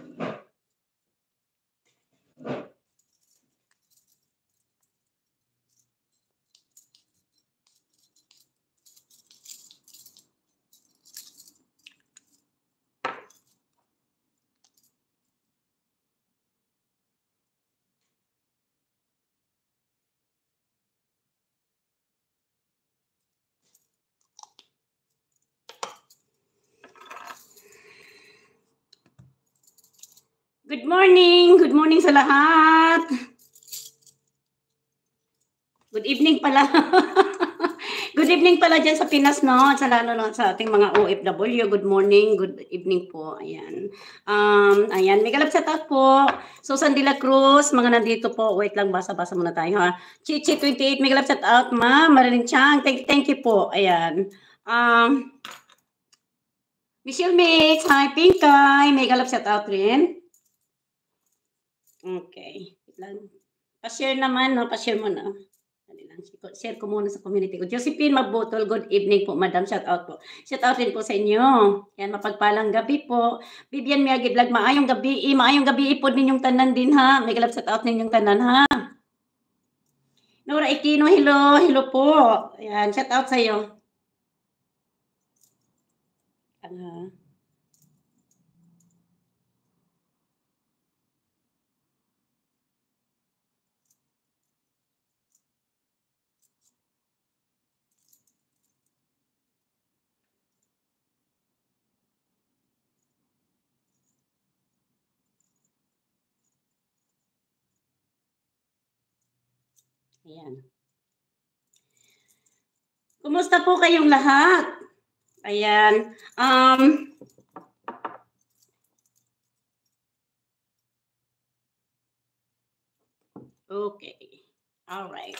Thank you. Good morning! Good morning sa lahat! Good evening pala. good evening pala dyan sa Pinas, no? At sa lalo no, sa ating mga OFW. Good morning, good evening po. Ayan. Um, ayan, may galap sa taas po. So, Sandila Cruz, mga nandito po. Wait lang, basa-basa muna tayo, ha? Chichi28, may galap sa out, ma. Marilyn Chang, thank, thank you po. Ayan. Um, Michelle Mix, hi, Pinkay. May galap sa out rin. Okay. Lang. Pa-share naman, no? pa-share mo na. Dali lang, share ko muna sa community ko. Josephine Mabotol, good evening po, madam. Shout out po. Shout out din po sa inyo. Yan, mapagpalang gabi po. Vivian Miyagi Vlog, maayong gabi. Eh, maayong gabi po ninyong tanan din ha. May galap shout out ninyong tanan ha. Nora Ikino, hello. Hello po. Yan, shout out sa iyo. Ano? Uh, Ayan. Kumusta po kayong lahat? Ayan. Um, okay. All right.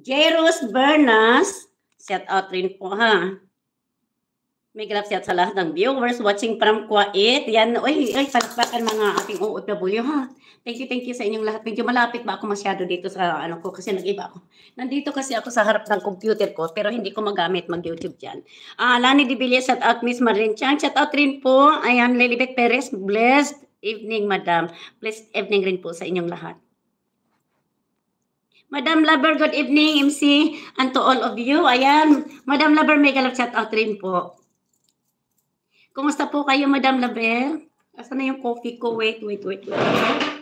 Jeros Bernas, set out rin po ha. May gracias sa lahat ng viewers watching from Kuwait. Yan, oy, oy, palakpakan mga ating OFW ha. Thank you, thank you sa inyong lahat. Medyo malapit ba ako masyado dito sa ano ko kasi nag-iba ako. Nandito kasi ako sa harap ng computer ko pero hindi ko magamit mag-YouTube dyan. Ah, uh, Lani Dibilia, shout out Miss Marin Chang. Shout out rin po. I am Lilibet Perez. Blessed evening, madam. Blessed evening rin po sa inyong lahat. Madam Lover, good evening, MC, and to all of you. Ayan, Madam Lover, may galap shout out rin po. Kumusta po kayo, Madam Label? Asa na yung coffee ko? Wait, wait, wait, wait.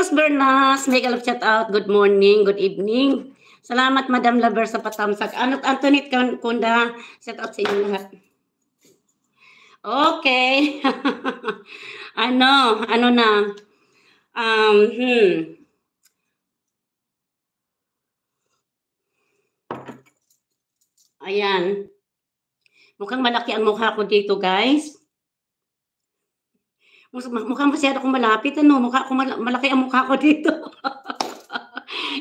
Venus Bernas, make a love shout out. Good morning, good evening. Salamat Madam Lover sa patamsak. Anot Antoinette Kunda, shout out sa inyo lahat. Okay. ano, ano na? Um, hmm. Ayan. Mukhang malaki ang mukha ko dito, guys. Mukha masyado akong malapit, ano? Mukha ko mal- malaki ang mukha ko dito.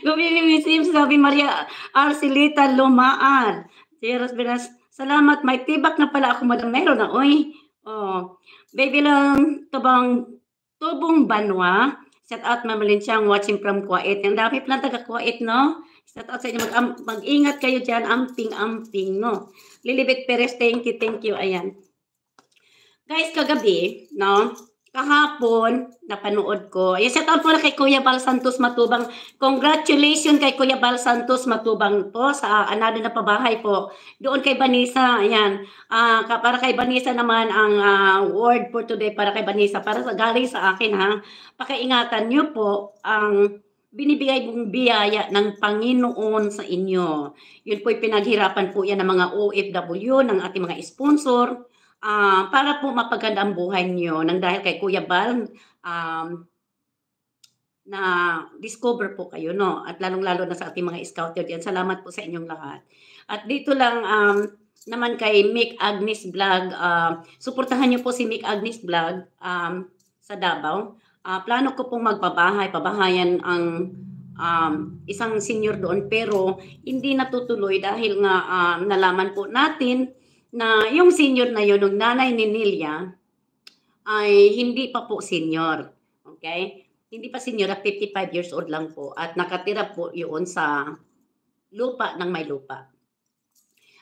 Good evening, Miss Im. Sabi Maria Arcelita Lumaan. Siras, Benas. Salamat. May tibak na pala ako, madam. Meron na, oy. Oh. Baby lang, tubang, tubong banwa. Shout out, Mamalin siyang watching from Kuwait. Ang dami pala taga Kuwait, no? Shout out sa inyo. Mag, um, mag-ingat kayo dyan. Amping-amping, no? Lilibet Perez, thank you, thank you. Ayan. Guys, kagabi, no? kahapon, napanood ko. Yes, shout out po na kay Kuya Bal Santos Matubang. Congratulations kay Kuya Bal Santos Matubang po sa uh, anado na pabahay po. Doon kay Vanessa, ayan. Uh, para kay Vanessa naman ang uh, word for today para kay Vanessa. Para sa galing sa akin ha. Pakaingatan niyo po ang binibigay mong biyaya ng Panginoon sa inyo. Yun po'y pinaghirapan po yan ng mga OFW, ng ating mga sponsor, uh, para po mapaganda ang buhay niyo nang dahil kay Kuya Bal um, na discover po kayo no at lalong-lalo na sa ating mga scouter diyan. Salamat po sa inyong lahat. At dito lang um, naman kay Mick Agnes Vlog. Uh, suportahan niyo po si Mick Agnes Vlog um, sa Davao. Uh, plano ko pong magpabahay, pabahayan ang um, isang senior doon pero hindi natutuloy dahil nga uh, nalaman po natin na yung senior na yun, ng nanay ni Nilia, ay hindi pa po senior. Okay? Hindi pa senior, 55 years old lang po. At nakatira po yun sa lupa ng may lupa.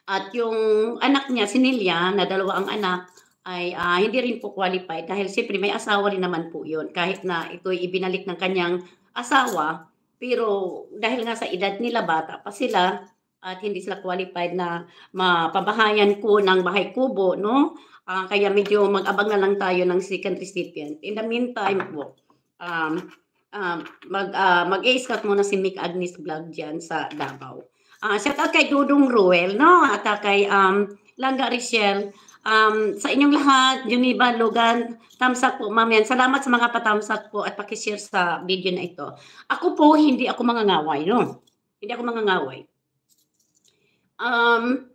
At yung anak niya, si Nilia, na dalawa ang anak, ay uh, hindi rin po qualified dahil siyempre may asawa rin naman po yun. Kahit na ito'y ibinalik ng kanyang asawa, pero dahil nga sa edad nila, bata pa sila, at hindi sila qualified na mapabahayan ko ng bahay kubo, no? Uh, kaya medyo mag-abang na lang tayo ng second recipient. In the meantime po, um, um, mag, uh, ah, mag muna si Mick Agnes Vlog dyan sa Davao. Uh, ah, shout out kay Dudong Ruel, no? At uh, kay um, Langga Richelle. Um, sa inyong lahat, Juniba, Logan, thumbs po, ma'am Salamat sa mga pa-thumbs po at pakishare sa video na ito. Ako po, hindi ako mangangaway, no? Hindi ako mangangaway. Um,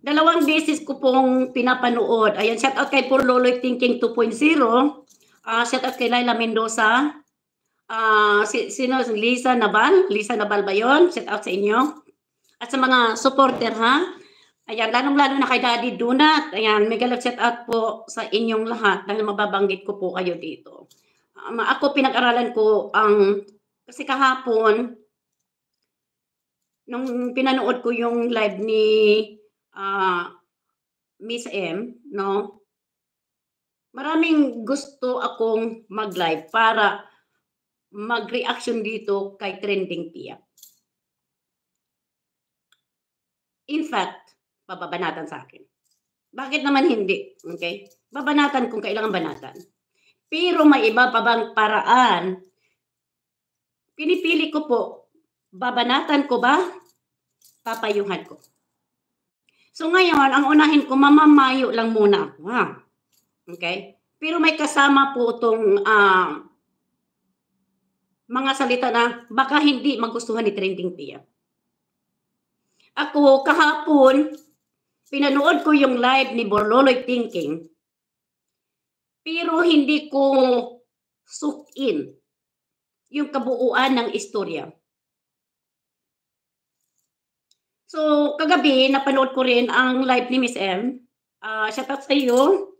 dalawang beses ko pong pinapanood. Ayan, shout out kay Poor Loloy Thinking 2.0. Uh, ah, shout out kay Laila Mendoza. Uh, si, sino? Lisa Nabal. Lisa Nabal ba yun? Shout out sa inyo. At sa mga supporter ha. Ayan, lalong-lalo na kay Daddy Donut. Ayan, mega love shout out po sa inyong lahat dahil mababanggit ko po kayo dito. Um, ako pinag-aralan ko ang kasi kahapon nung pinanood ko yung live ni uh, Miss M, no? Maraming gusto akong mag-live para mag-reaction dito kay Trending Pia. In fact, pababanatan sa akin. Bakit naman hindi? Okay? Babanatan kung kailangan banatan. Pero may iba pa bang paraan? Pinipili ko po, babanatan ko ba papayuhan ko. So ngayon, ang unahin ko, mamamayo lang muna ako. Ha? Okay? Pero may kasama po itong uh, mga salita na baka hindi magustuhan ni Trending Tia. Ako, kahapon, pinanood ko yung live ni Borloloy Thinking. Pero hindi ko suk in yung kabuuan ng istorya. So, kagabi, napanood ko rin ang live ni Miss M. Uh, ah, shout out sa iyo.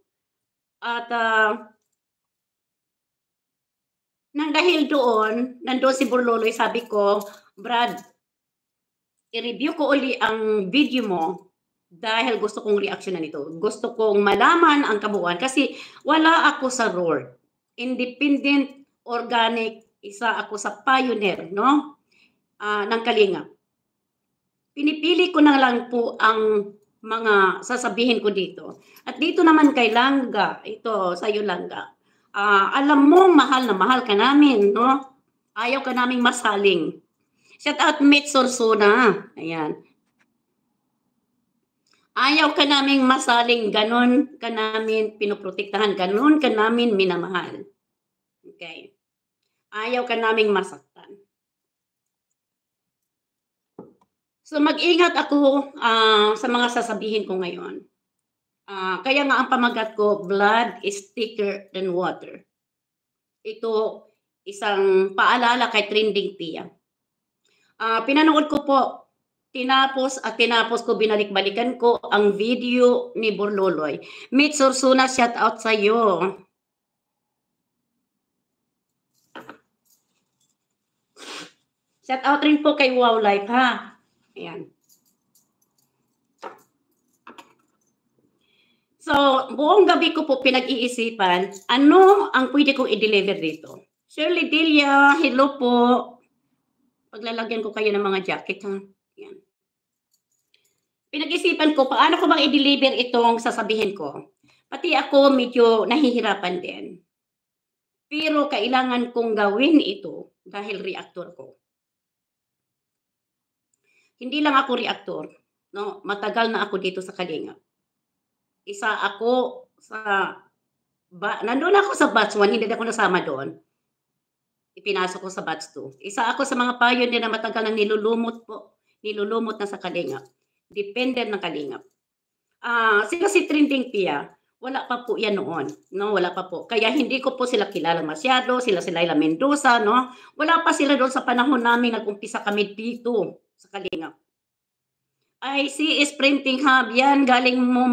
At uh, ah, nang dahil doon, nandoon si Burloloy, sabi ko, Brad, i-review ko uli ang video mo dahil gusto kong reaction na nito. Gusto kong malaman ang kabuuan kasi wala ako sa roar. Independent, organic, isa ako sa pioneer, no? Uh, ng Kalinga pinipili ko na lang po ang mga sasabihin ko dito. At dito naman kay Langga, ito sa iyo Langga. Uh, alam mo mahal na mahal ka namin, no? Ayaw ka naming masaling. Shout out Mitch Sorsona. Ayan. Ayaw ka naming masaling, ganon ka namin pinuprotektahan, ganon ka namin minamahal. Okay. Ayaw ka naming masak So mag-ingat ako uh, sa mga sasabihin ko ngayon. Uh, kaya nga ang pamagat ko, blood is thicker than water. Ito, isang paalala kay Trending Tia. Uh, pinanood ko po, tinapos at tinapos ko, binalik-balikan ko ang video ni Borloloy. Mitch Sursuna, shout out sa iyo. Shout out rin po kay Wow Life ha. Ayan. So, buong gabi ko po pinag-iisipan, ano ang pwede kong i-deliver dito? Shirley Delia, hello po. Paglalagyan ko kayo ng mga jacket, ha? Ayan. Pinag-isipan ko, paano ko bang i-deliver itong sasabihin ko? Pati ako medyo nahihirapan din. Pero kailangan kong gawin ito dahil reactor ko. Hindi lang ako reaktor, No? Matagal na ako dito sa Kalinga. Isa ako sa... Ba, nandun ako sa batch 1, hindi ako nasama doon. Ipinasok ko sa batch 2. Isa ako sa mga pioneer na matagal na nilulumot po. Nilulumot na sa Kalinga. Dependent ng Kalinga. Ah, uh, sila si Trinding Pia, wala pa po yan noon. No, wala pa po. Kaya hindi ko po sila kilala masyado, sila si Laila Mendoza, no? Wala pa sila doon sa panahon namin nag-umpisa kami dito sa I see is printing hub. Yan, galing mo.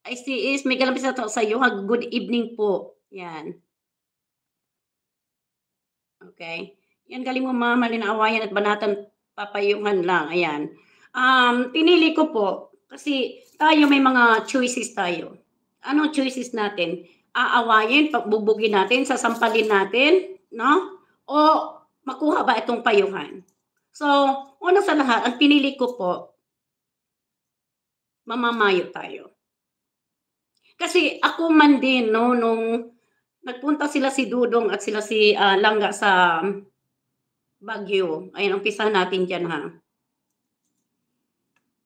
I see is, may galampi sa to sa iyo. Good evening po. Yan. Okay. Yan, galing mo ma'am. Malinaawayan at banatan papayuhan lang. Ayan. Um, pinili ko po kasi tayo may mga choices tayo. Ano choices natin? Aawayin, pagbubugin natin, sasampalin natin, no? O makuha ba itong payuhan? So, una sa lahat, ang pinili ko po, mamamayo tayo. Kasi ako man din, no, nung nagpunta sila si Dudong at sila si uh, Langga sa Baguio. Ayun, umpisa natin dyan ha.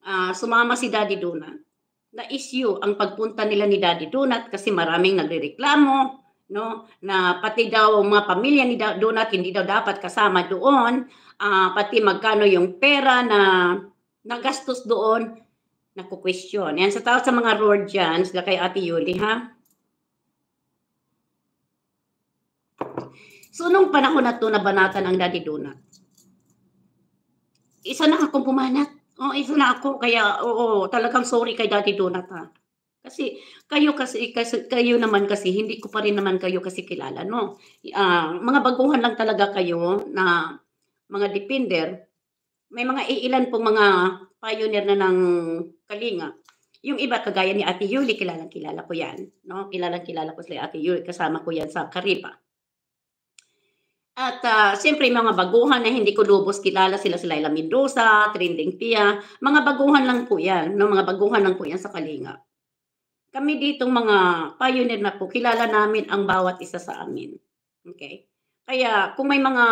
Uh, sumama si Daddy Donut. Na-issue ang pagpunta nila ni Daddy Donut kasi maraming nagrereklamo no, na pati daw mga pamilya ni Donut hindi daw dapat kasama doon uh, pati magkano yung pera na nagastos doon, naku-question. Yan, sa tao sa mga road dyan, sila kay Ate Yuli, ha? So, nung panahon na to, nabanatan ang Daddy Donut. Isa na akong pumanat. Oh, isa na ako. Kaya, oo, talagang sorry kay Daddy Donut, ha? Kasi kayo kasi, kasi kayo naman kasi hindi ko pa rin naman kayo kasi kilala no. Uh, mga baguhan lang talaga kayo na mga depender, may mga iilan pong mga pioneer na ng Kalinga. Yung iba, kagaya ni Ate Yuli, kilalang kilala ko yan. No? Kilalang kilala ko si Ate Yuli, kasama ko yan sa Karipa. At uh, siyempre, mga baguhan na hindi ko lubos kilala sila si Laila Mendoza, Trending Pia. Mga baguhan lang po yan. No? Mga baguhan lang po yan sa Kalinga. Kami ditong mga pioneer na po, kilala namin ang bawat isa sa amin. Okay? Kaya kung may mga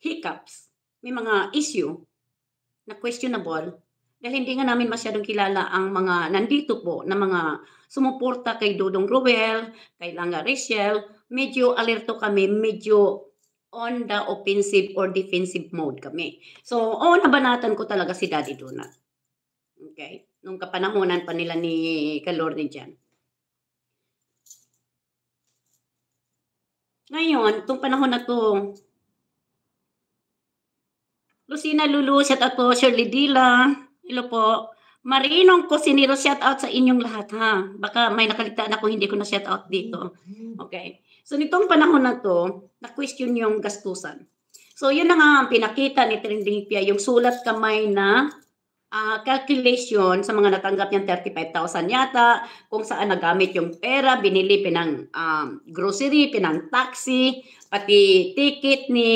hiccups, may mga issue na questionable dahil hindi nga namin masyadong kilala ang mga nandito po na mga sumuporta kay Dodong Ruel, kay Langa Rachel, medyo alerto kami, medyo on the offensive or defensive mode kami. So, oo, oh, nabanatan ko talaga si Daddy Donut. Okay? Nung kapanahonan pa nila ni Kalorne dyan. Ngayon, itong panahon na to, Kusina Lulu, shout out po. Shirley Dila. Hello po. Marinong Kusinero, shout out sa inyong lahat ha. Baka may nakaligtaan ako, hindi ko na shout out dito. Okay. So nitong panahon na to, na-question yung gastusan. So yun na nga ang pinakita ni Trending Pia, yung sulat kamay na uh, calculation sa mga natanggap niyang 35,000 yata, kung saan nagamit yung pera, binili pinang um, grocery, pinang taxi, pati ticket ni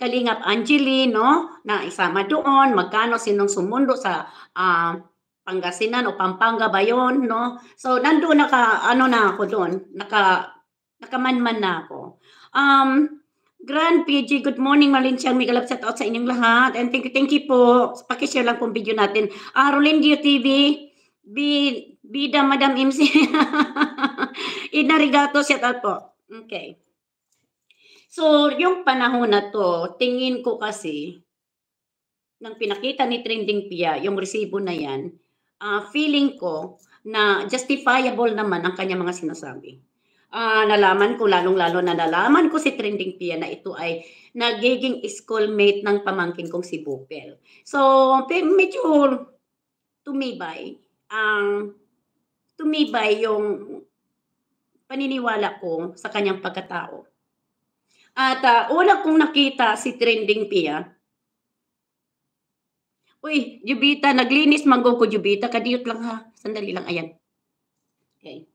Kalingap Angeli, no? Na isama doon, magkano sinong sumundo sa uh, Pangasinan o Pampanga ba yun, no? So, nandoon naka, ano na ako doon, naka, nakamanman na ako. Um, Grand PG, good morning Marlene Chang. May galap sa out sa inyong lahat. And thank you, thank you po. Pakishare lang pong video natin. Ah, Rolin Dio TV, B, Bida Madam MC. Inarigato, shout out po. Okay. So, yung panahon na to, tingin ko kasi, nang pinakita ni Trending Pia, yung resibo na yan, uh, feeling ko na justifiable naman ang kanya mga sinasabi uh, nalaman ko, lalong-lalo na nalaman ko si Trending Pia na ito ay nagiging schoolmate ng pamangkin kong si Bupel. So, medyo tumibay ang um, tumibay yung paniniwala ko sa kanyang pagkatao. At uh, una kong nakita si Trending Pia, Uy, Jubita, naglinis manggo ko, Jubita. Kadiyot lang ha. Sandali lang, ayan. Okay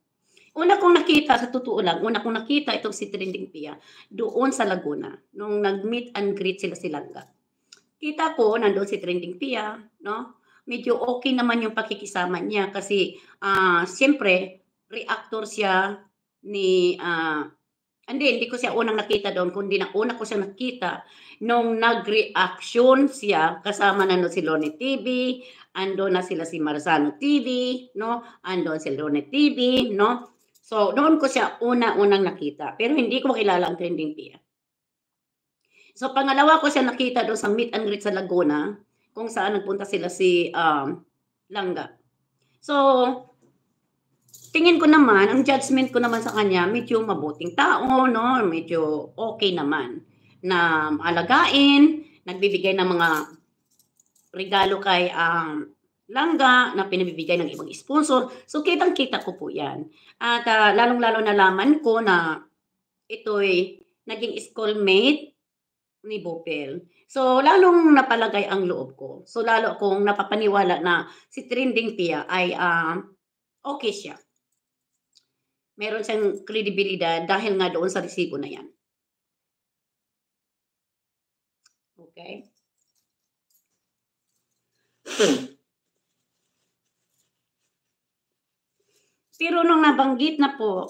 una kong nakita, sa totoo lang, una kong nakita itong si Trending Pia doon sa Laguna, nung nag-meet and greet sila si Langga. Kita ko, nandoon si Trending Pia, no? Medyo okay naman yung pakikisama niya kasi uh, siyempre, reactor siya ni... Uh, hindi, hindi ko siya unang nakita doon, kundi na una ko siya nakita nung nag-reaction siya kasama na no si Lone TV, ando na sila si Marzano TV, no? Andon si Lone TV, no? So, noon ko siya una-unang nakita. Pero hindi ko kilala ang trending Pia. So, pangalawa ko siya nakita doon sa meet and greet sa Laguna kung saan nagpunta sila si um, Langga. So, tingin ko naman, ang judgment ko naman sa kanya, medyo mabuting tao, no? Medyo okay naman na alagain, nagbibigay ng mga regalo kay um, langga na pinabibigay ng ibang sponsor. So kitang-kita ko po 'yan. At uh, lalong-lalo nalaman ko na ito'y naging schoolmate ni Bopel. So lalong napalagay ang loob ko. So lalo akong napapaniwala na si Trending Pia ay uh, okay siya. Meron siyang kredibilidad dahil nga doon sa resibo na 'yan. Okay? Hmm. Pero nung nabanggit na po,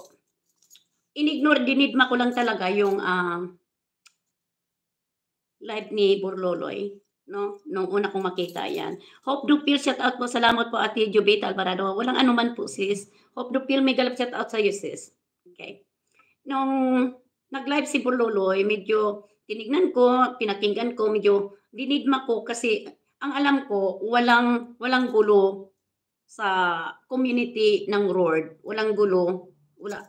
inignore, dinidma ko lang talaga yung uh, ah, live ni Burloloy. No? Nung una kong makita yan. Hope do feel shout out po. Salamat po Ate Jubita Alvarado. Walang anuman po sis. Hope do feel may galap shout out sa iyo sis. Okay. Nung nag-live si Burloloy, medyo tinignan ko, pinakinggan ko, medyo dinidma ko kasi ang alam ko, walang walang gulo sa community ng Lord. Walang gulo. Wala.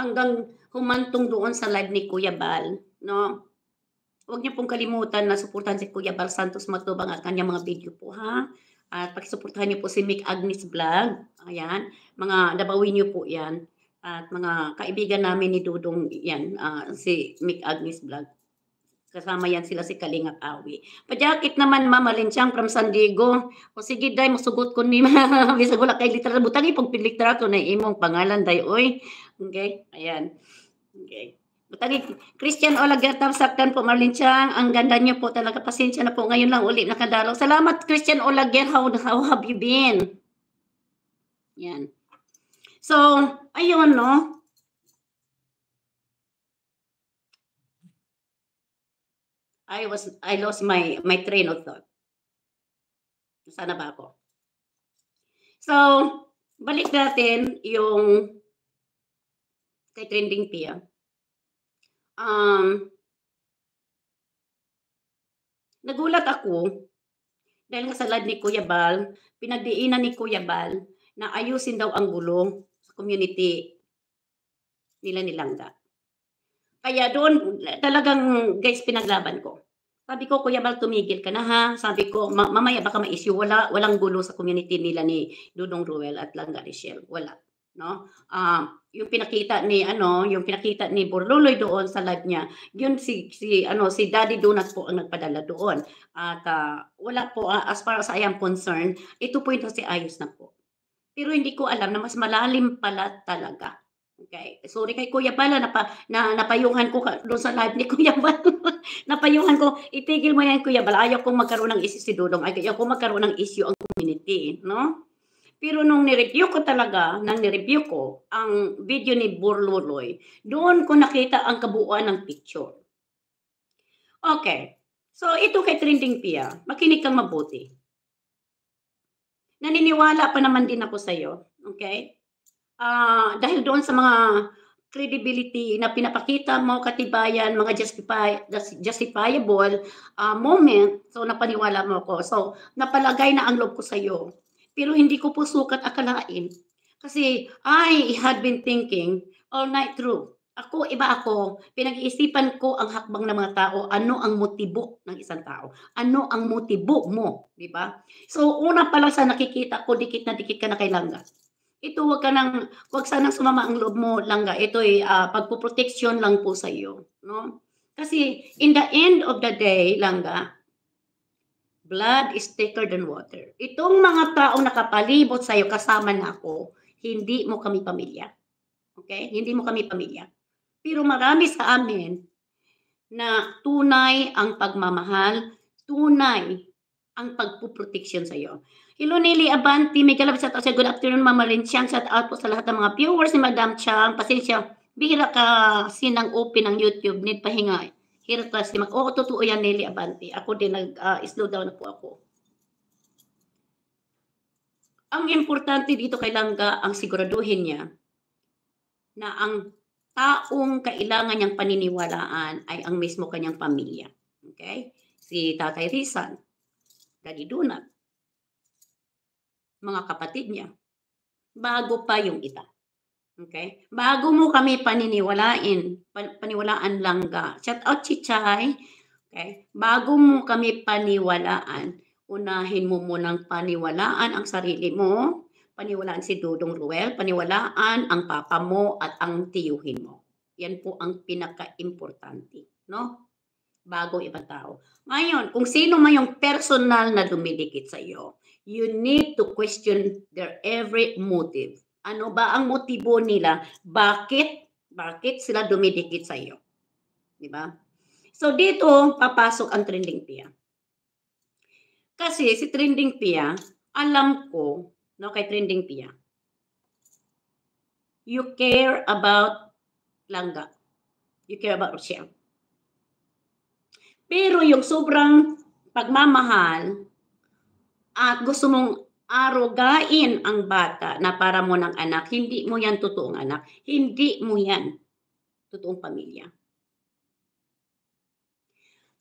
Hanggang humantong doon sa live ni Kuya Bal. No? Huwag niyo pong kalimutan na suportahan si Kuya Bal Santos Matubang at kanyang mga video po ha. At pakisuportahan niyo po si Mick Agnes Vlog. Ayan. Mga dabawin niyo po yan. At mga kaibigan namin ni Dudong yan. Uh, si Mick Agnes Vlog. Kasama yan sila si Kalingap Awi. Pajakit naman, Ma, Alinchang from San Diego. O sige, day, masugot ko ni Ma'am. Bisag wala kay literal. Butang ipong pilitra ko na imong pangalan, day, oy. Okay, ayan. Okay. Butang Christian Olagatap, saktan po, Marlinchang. Ang ganda niyo po talaga. Pasensya na po. Ngayon lang uli nakadalaw. Salamat, Christian Olagat. How, how have you been? Yan. So, ayun, no? I was I lost my my train of thought. Sana ba ako? So, balik natin yung kay Trending Pia. Um, nagulat ako dahil nga sa ni Kuya Bal, pinagdiinan ni Kuya Bal na ayusin daw ang gulo sa community nila nilangga. Kaya doon, talagang guys, pinaglaban ko. Sabi ko, Kuya Mal tumigil ka na ha. Sabi ko, ma- mamaya baka ma-issue. Wala, walang gulo sa community nila ni Dudong Ruel at Langga Richelle. Wala. No? Uh, yung pinakita ni ano, yung pinakita ni Borluloy doon sa live niya, yun si si ano si Daddy Donuts po ang nagpadala doon. At uh, wala po uh, as far as I am concerned, ito po yung si ayos na po. Pero hindi ko alam na mas malalim pala talaga Okay. Sorry kay Kuya Bal, napa, na, napayungan ko doon sa live ni Kuya Bal. napayungan ko, itigil mo yan Kuya Bala. Ayaw kong magkaroon ng issue si Dudong. Ayaw kong magkaroon ng issue ang community. No? Pero nung nireview ko talaga, nang nireview ko ang video ni Borluloy, doon ko nakita ang kabuuan ng picture. Okay. So ito kay Trending Pia. Makinig kang mabuti. Naniniwala pa naman din ako sa'yo. Okay? uh, dahil doon sa mga credibility na pinapakita mo katibayan, mga justify, justifiable uh, moment, so napaniwala mo ko. So napalagay na ang loob ko sa iyo. Pero hindi ko po sukat akalain. Kasi I had been thinking all night through. Ako, iba ako, pinag-iisipan ko ang hakbang ng mga tao, ano ang motibo ng isang tao, ano ang motibo mo, di ba? So, una pa lang sa nakikita ko, dikit na dikit ka na kailangan. Ito, wag ka nang, wag sanang sumama ang loob mo, langga. Ito ay uh, eh, ah, pagpuproteksyon lang po sa iyo. No? Kasi in the end of the day, langga, blood is thicker than water. Itong mga taong nakapalibot sa iyo, kasama na ako, hindi mo kami pamilya. Okay? Hindi mo kami pamilya. Pero marami sa amin na tunay ang pagmamahal, tunay ang pagpuproteksyon sa iyo. Hello Nelly Abanti, mega love sa Good afternoon Mama Rin Chiang. Shout out po sa lahat ng mga viewers ni Madam Chiang. Pasensya, bihira ka sinang open ng YouTube. Need pahinga. Hira ka si Mag. Oo, totoo yan Nelly Abanti. Ako din nag-slow ah, uh, down na po ako. Ang importante dito kay Langga, ang siguraduhin niya na ang taong kailangan niyang paniniwalaan ay ang mismo kanyang pamilya. Okay? Si Tatay Rizal, Daddy Donat, mga kapatid niya. Bago pa yung ita. Okay? Bago mo kami paniniwalain, paniwalaan lang ga. Shout out Chichay. Okay? Bago mo kami paniwalaan, unahin mo munang paniwalaan ang sarili mo, paniwalaan si Dudong Ruel, paniwalaan ang papa mo at ang tiyuhin mo. Yan po ang pinaka-importante, no? Bago ibang tao. Ngayon, kung sino man yung personal na dumidikit sa iyo, you need to question their every motive. Ano ba ang motibo nila? Bakit? Bakit sila dumidikit sa iyo? Di ba? So dito papasok ang trending pia. Kasi si trending pia, alam ko, no, kay trending pia, you care about langga. You care about Rochelle. Pero yung sobrang pagmamahal at gusto mong arugain ang bata na para mo ng anak, hindi mo yan totoong anak. Hindi mo yan totoong pamilya.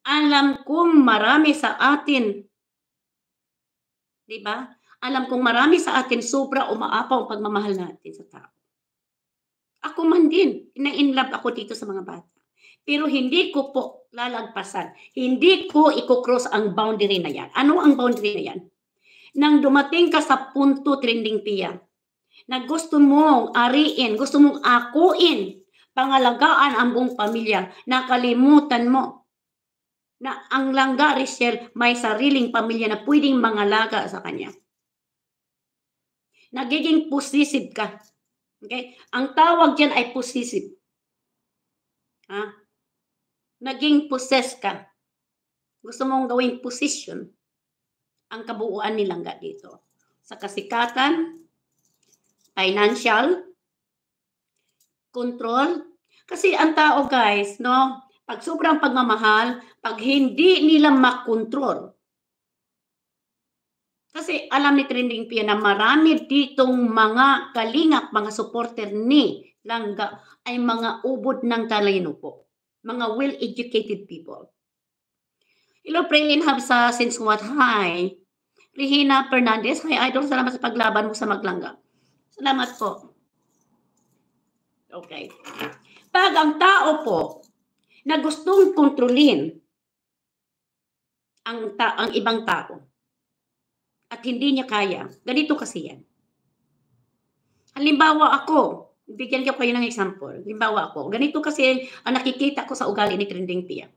Alam kong marami sa atin, di ba? Alam kong marami sa atin, sobra umaapaw ang pagmamahal natin sa tao. Ako man din, na-in love ako dito sa mga bata. Pero hindi ko po lalagpasan. Hindi ko i-cross ang boundary na yan. Ano ang boundary na yan? nang dumating ka sa punto trending piya na gusto mong ariin, gusto mong akuin, pangalagaan ang buong pamilya, nakalimutan mo na ang langga, Richelle, may sariling pamilya na pwedeng mangalaga sa kanya. Nagiging possessive ka. Okay? Ang tawag diyan ay possessive. Ha? Naging possess ka. Gusto mong gawing position ang kabuuan nilang langga dito. Sa kasikatan, financial, control. Kasi ang tao guys, no, pag sobrang pagmamahal, pag hindi nila makontrol, kasi alam ni Trending Pia na marami ditong mga kalingak, mga supporter ni Langga ay mga ubod ng talino po. Mga well-educated people. Hello, Iloprelin Hub ah, sa What? hi. Rihina Fernandez, hi Idol, salamat sa paglaban mo sa maglangga. Salamat po. Okay. Pag ang tao po na gustong kontrolin ang, ta ang ibang tao at hindi niya kaya, ganito kasi yan. Halimbawa ako, bigyan ko kayo ng example. Halimbawa ako, ganito kasi ang nakikita ko sa ugali ni Trending Pia.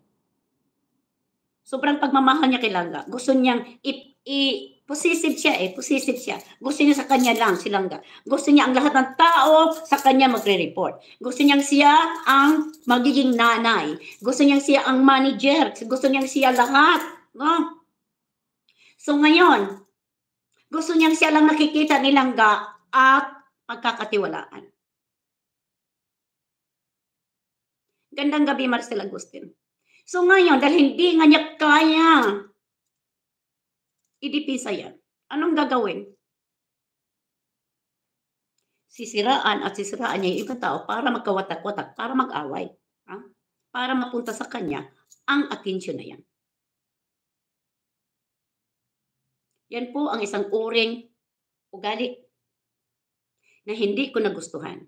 Sobrang pagmamahal niya kay Langga. Gusto niyang i, i possessive siya eh, possessive siya. Gusto niya sa kanya lang si Langga. Gusto niya ang lahat ng tao sa kanya magre-report. Gusto niyang siya ang magiging nanay. Gusto niyang siya ang manager. Gusto niyang siya lahat. No? So ngayon, gusto niyang siya lang nakikita ni Langga at magkakatiwalaan. Gandang gabi, Marcel Agustin. So ngayon, dahil hindi nga niya kaya, idipisa yan. Anong gagawin? Sisiraan at sisiraan niya yung ibang tao para magkawatak-watak, para mag-away. Ha? Para mapunta sa kanya ang atensyon na yan. Yan po ang isang uring ugali na hindi ko nagustuhan.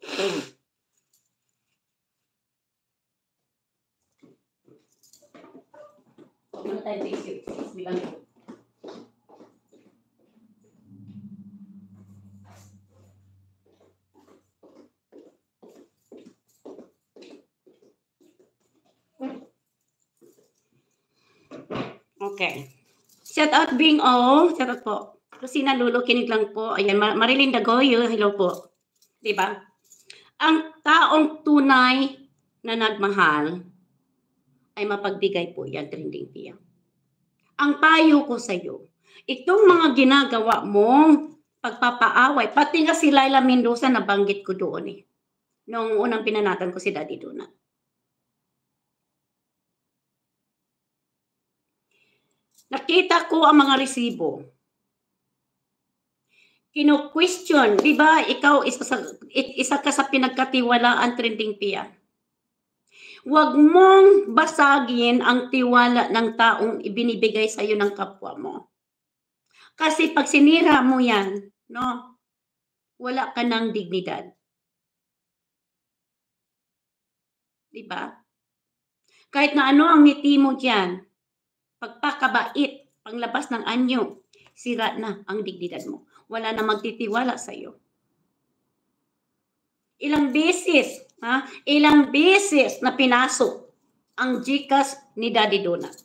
Okay. muna ano tayo sa isip. Bilang ito. Okay. Shout out Bing O. Shout out po. Rosina Lulo, kinig lang po. Ayan, Marilyn Dagoyo, hello po. Di ba? Ang taong tunay na nagmahal ay mapagbigay po yan, Trending Pia. Ang payo ko sa iyo, itong mga ginagawa mong pagpapaaway, pati nga si Laila Mendoza nabanggit ko doon eh. Noong unang pinanatan ko si Daddy Donut. Nakita ko ang mga resibo. Kino-question, di ba ikaw isa, isa ka sa pinagkatiwalaan trending PIA? Huwag mong basagin ang tiwala ng taong ibinibigay sa iyo ng kapwa mo. Kasi pag sinira mo yan, no, wala ka ng dignidad. Di ba? Kahit na ano ang ngiti mo diyan, pagpakabait, panglabas ng anyo, sira na ang dignidad mo. Wala na magtitiwala sa iyo. Ilang beses Ha? Ilang beses na pinasok ang GCash ni Daddy Donut.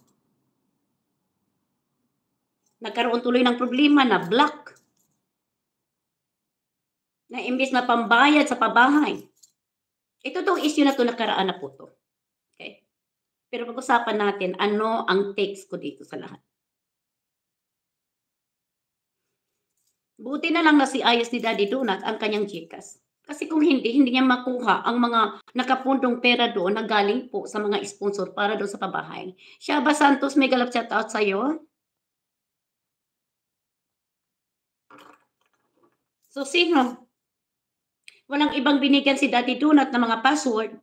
Nagkaroon tuloy ng problema na black. Na imbis na pambayad sa pabahay. Ito tong issue na to nakaraan na po to. Okay? Pero pag-usapan natin ano ang takes ko dito sa lahat. Buti na lang na si ayos ni Daddy Donut ang kanyang GCash. Kasi kung hindi, hindi niya makuha ang mga nakapundong pera doon na galing po sa mga sponsor para doon sa pabahay. Shaba Santos, may galap chat out sa'yo. So, sino? Walang ibang binigyan si Daddy Donut ng mga password.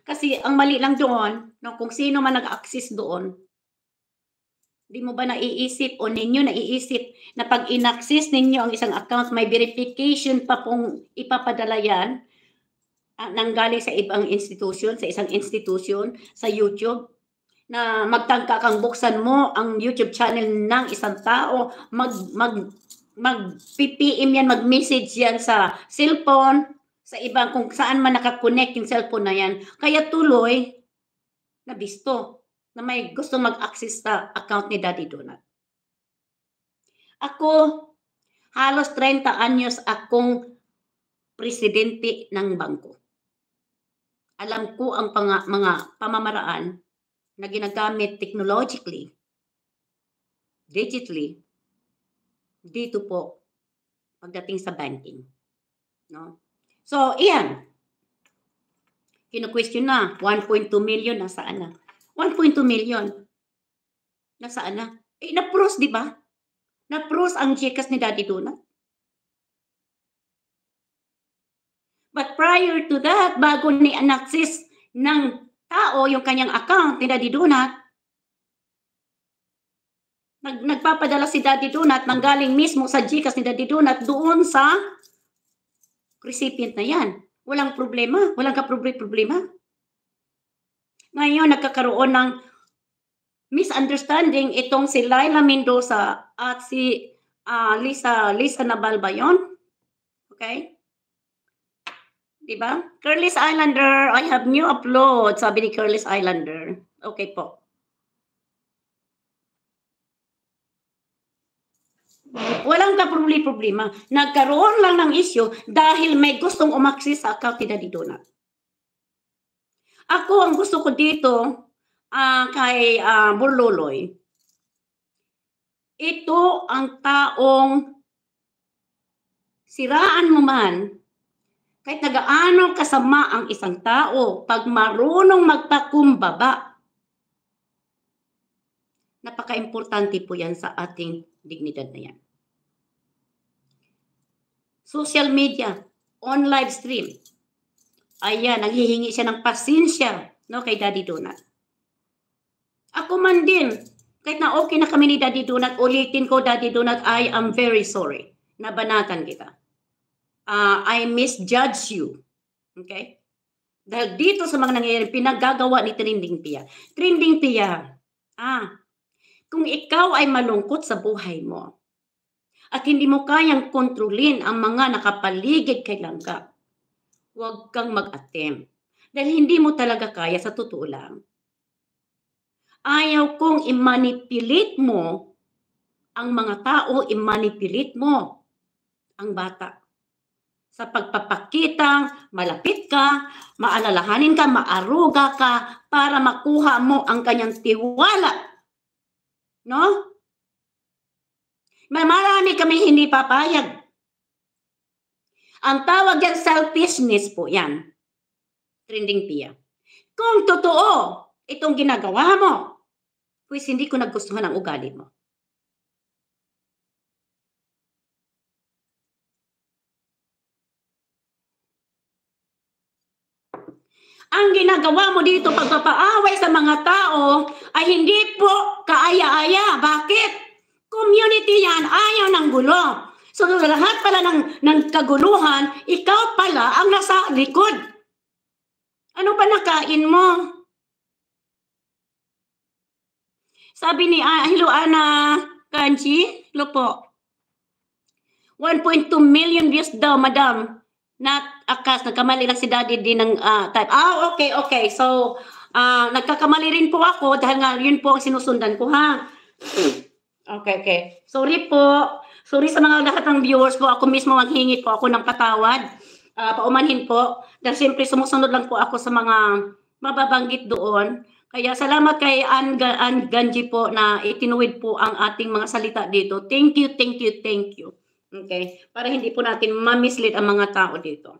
Kasi ang mali lang doon, no, kung sino man nag-access doon, Di mo ba naiisip o ninyo naiisip na pag inaccess ninyo ang isang account, may verification pa pong ipapadala yan uh, nanggaling sa ibang institution, sa isang institution, sa YouTube, na magtangka kang buksan mo ang YouTube channel ng isang tao, mag, mag, mag-PPM yan, mag-message yan sa cellphone, sa ibang kung saan man nakakonect yung cellphone na yan. Kaya tuloy, nabisto na may gusto mag-access sa account ni Daddy Donald. Ako, halos 30 anyos akong presidente ng bangko. Alam ko ang panga, mga pamamaraan na ginagamit technologically, digitally, dito po pagdating sa banking. No? So, iyan. Kino-question na, 1.2 million, nasaan na? 1.2 million. Nasaan na? Eh, na-prose, di ba? Na-prose ang Gcash ni Daddy Donut. But prior to that, bago ni access ng tao yung kanyang account ni Daddy Donut, nag, nagpapadala si Daddy Donut ng galing mismo sa Gcash ni Daddy Donut doon sa recipient na yan. Walang problema. Walang ka-problema. Ngayon, nagkakaroon ng misunderstanding itong si Laila Mendoza at si uh, Lisa, Lisa Nabal ba yun? Okay? Diba? Curlis Islander, I have new upload, sabi ni Curlis Islander. Okay po. Walang ka problema. Nagkaroon lang ng issue dahil may gustong umaksi sa account ni Daddy Donut. Ako, ang gusto ko dito uh, kay uh, ah, Burluloy, ito ang taong siraan mo man, kahit nagaano kasama ang isang tao, pag marunong magpakumbaba, napaka-importante po yan sa ating dignidad na yan. Social media, on live stream, Ayan, naghihingi siya ng pasensya no, kay Daddy Donut. Ako man din, kahit na okay na kami ni Daddy Donut, ulitin ko, Daddy Donut, I am very sorry. Nabanatan kita. Uh, I misjudge you. Okay? Dahil dito sa mga nangyayari, pinaggagawa ni Trending Pia. Trending Pia, ah, kung ikaw ay malungkot sa buhay mo at hindi mo kayang kontrolin ang mga nakapaligid kay langka, huwag kang mag-attempt. Dahil hindi mo talaga kaya sa totoo lang. Ayaw kong i-manipulate mo ang mga tao, i-manipulate mo ang bata. Sa pagpapakita, malapit ka, maalalahanin ka, maaruga ka para makuha mo ang kanyang tiwala. No? May marami kami hindi papayag ang tawag yan, selfishness po yan. Trending Pia. Kung totoo itong ginagawa mo, pues hindi ko nagustuhan ang ugali mo. ang ginagawa mo dito pagpapaaway sa mga tao ay hindi po kaaya-aya. Bakit? Community yan, ayaw ng gulo. So lahat pala ng, ng kaguluhan, ikaw pala ang nasa likod. Ano ba nakain mo? Sabi ni uh, Hilo Ana Kanchi, hello po. 1.2 million views daw, madam. Not akas, nagkamali lang si daddy din ng uh, type. Ah, okay, okay. So, uh, nagkakamali rin po ako dahil nga yun po ang sinusundan ko, ha? Okay, okay. Sorry po. Sorry sa mga lahat ng viewers po, ako mismo maghingi po ako ng patawad. Uh, paumanhin po. Dahil siyempre sumusunod lang po ako sa mga mababanggit doon. Kaya salamat kay Ann, Ganji po na itinuwid po ang ating mga salita dito. Thank you, thank you, thank you. Okay? Para hindi po natin mamislead ang mga tao dito.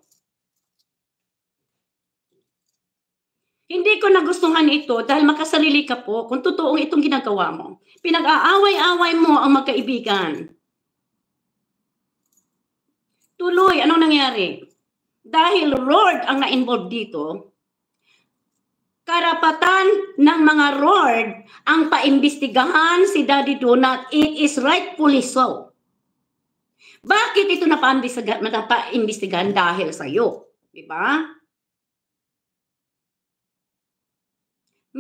Hindi ko nagustuhan ito dahil makasarili ka po kung totoong itong ginagawa mo. Pinag-aaway-away mo ang magkaibigan. Tuloy, ano nangyari? Dahil Lord ang na-involve dito, karapatan ng mga Lord ang paimbestigahan si Daddy Donat, It is rightfully so. Bakit ito napaimbestigahan dahil sa iyo? Di ba?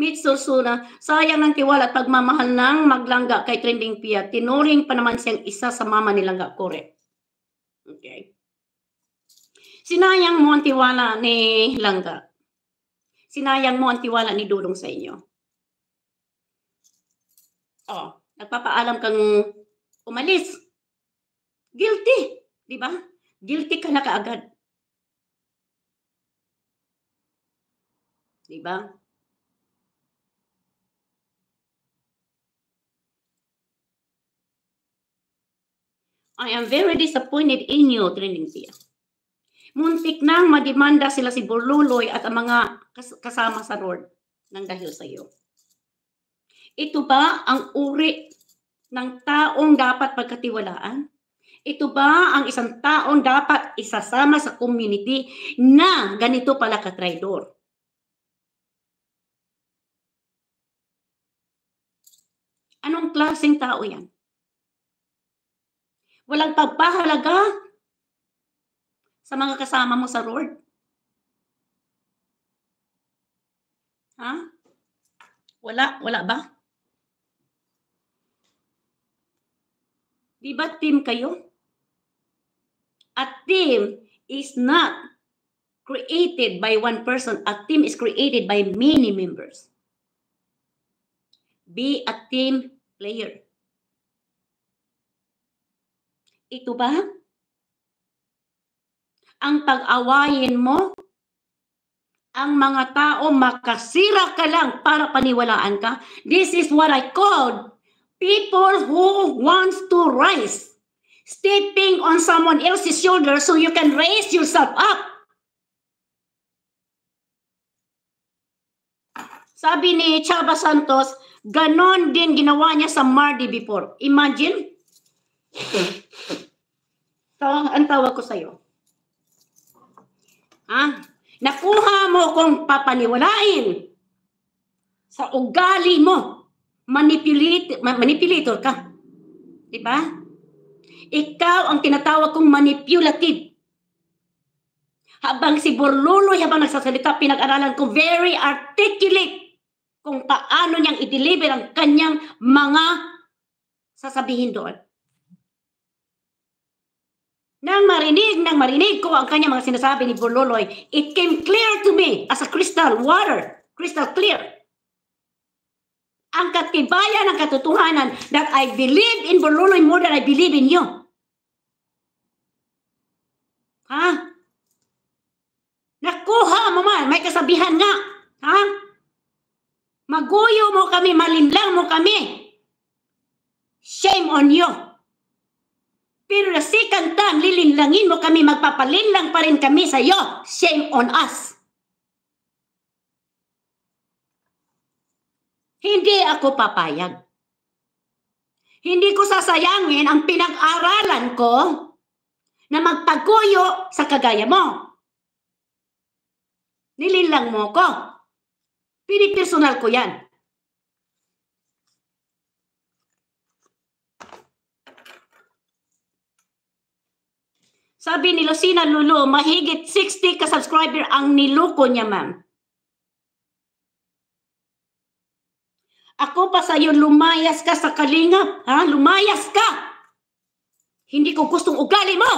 Mitsusuna, sayang ang tiwala at pagmamahal ng maglangga kay Trending Pia. Tinuring pa naman siyang isa sa mama ni Langga Correct. Okay. Sinayang mo ang tiwala ni Langga. Sinayang mo ang tiwala ni Dulong sa inyo. Oh, nagpapaalam kang umalis. Guilty, di ba? Guilty ka na kaagad. Di ba? I am very disappointed in you, Trinidad. Muntik nang madimanda sila si Burluloy at ang mga kasama sa Lord ng dahil sa iyo. Ito ba ang uri ng taong dapat pagkatiwalaan? Ito ba ang isang taong dapat isasama sa community na ganito pala ka-traidor? Anong klaseng tao yan? Walang pagpahalaga sa mga kasama mo sa Lord. Ha? Wala, wala ba? Di ba team kayo? A team is not created by one person. A team is created by many members. Be a team player. Ito ba? Ang pag-awayin mo? Ang mga tao, makasira ka lang para paniwalaan ka? This is what I call people who wants to rise. Stepping on someone else's shoulder so you can raise yourself up. Sabi ni Chava Santos, ganon din ginawa niya sa Mardi before. Imagine, So, ang tawag ko sa'yo. Ha? Nakuha mo kong papaniwalain sa ugali mo. Manipulate, manipulator ka. Di ba? Ikaw ang tinatawag kong manipulative. Habang si Borluloy, habang nagsasalita, pinag-aralan ko very articulate kung paano niyang i-deliver ang kanyang mga sasabihin doon. Nang marinig, nang marinig ko ang kanya mga sinasabi ni Bololoy, it came clear to me as a crystal water, crystal clear. Ang katibayan ng katotohanan that I believe in Bololoy more than I believe in you. Ha? Nakuha mo man, may kasabihan nga. Ha? Maguyo mo kami, malinlang mo kami. Shame on you. Pero the second time, lilinlangin mo kami, magpapalinlang pa rin kami sa iyo. Shame on us. Hindi ako papayag. Hindi ko sasayangin ang pinag-aralan ko na magpagkuyo sa kagaya mo. Nilinlang mo ko. Pinipersonal ko yan. Sabi ni Lucina Lulu, mahigit 60 ka-subscriber ang niluko niya, ma'am. Ako pa sa'yo, lumayas ka sa kalinga. Ha? Lumayas ka! Hindi ko gustong ugali mo!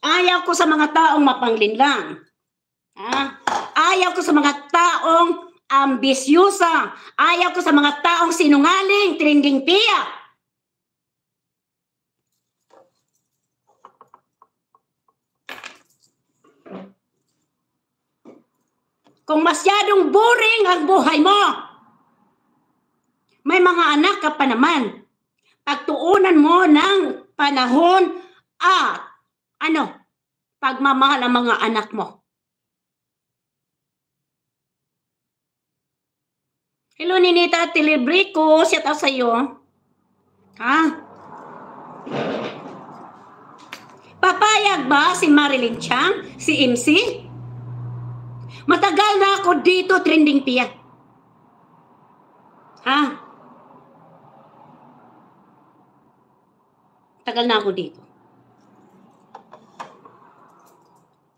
Ayaw ko sa mga taong mapanglinlang. Ha? Ayaw ko sa mga taong ambisyosa. Ayaw ko sa mga taong sinungaling, trending tiya. Kung masyadong boring ang buhay mo, may mga anak ka pa naman. Pagtuunan mo ng panahon at ano? Pagmamahal ang mga anak mo. Hello, Ninita at Tilibre ko. Shout out sa'yo. Ha? Papayag ba si Marilyn Chang? Si MC? Matagal na ako dito trending piya. Ha? Tagal na ako dito.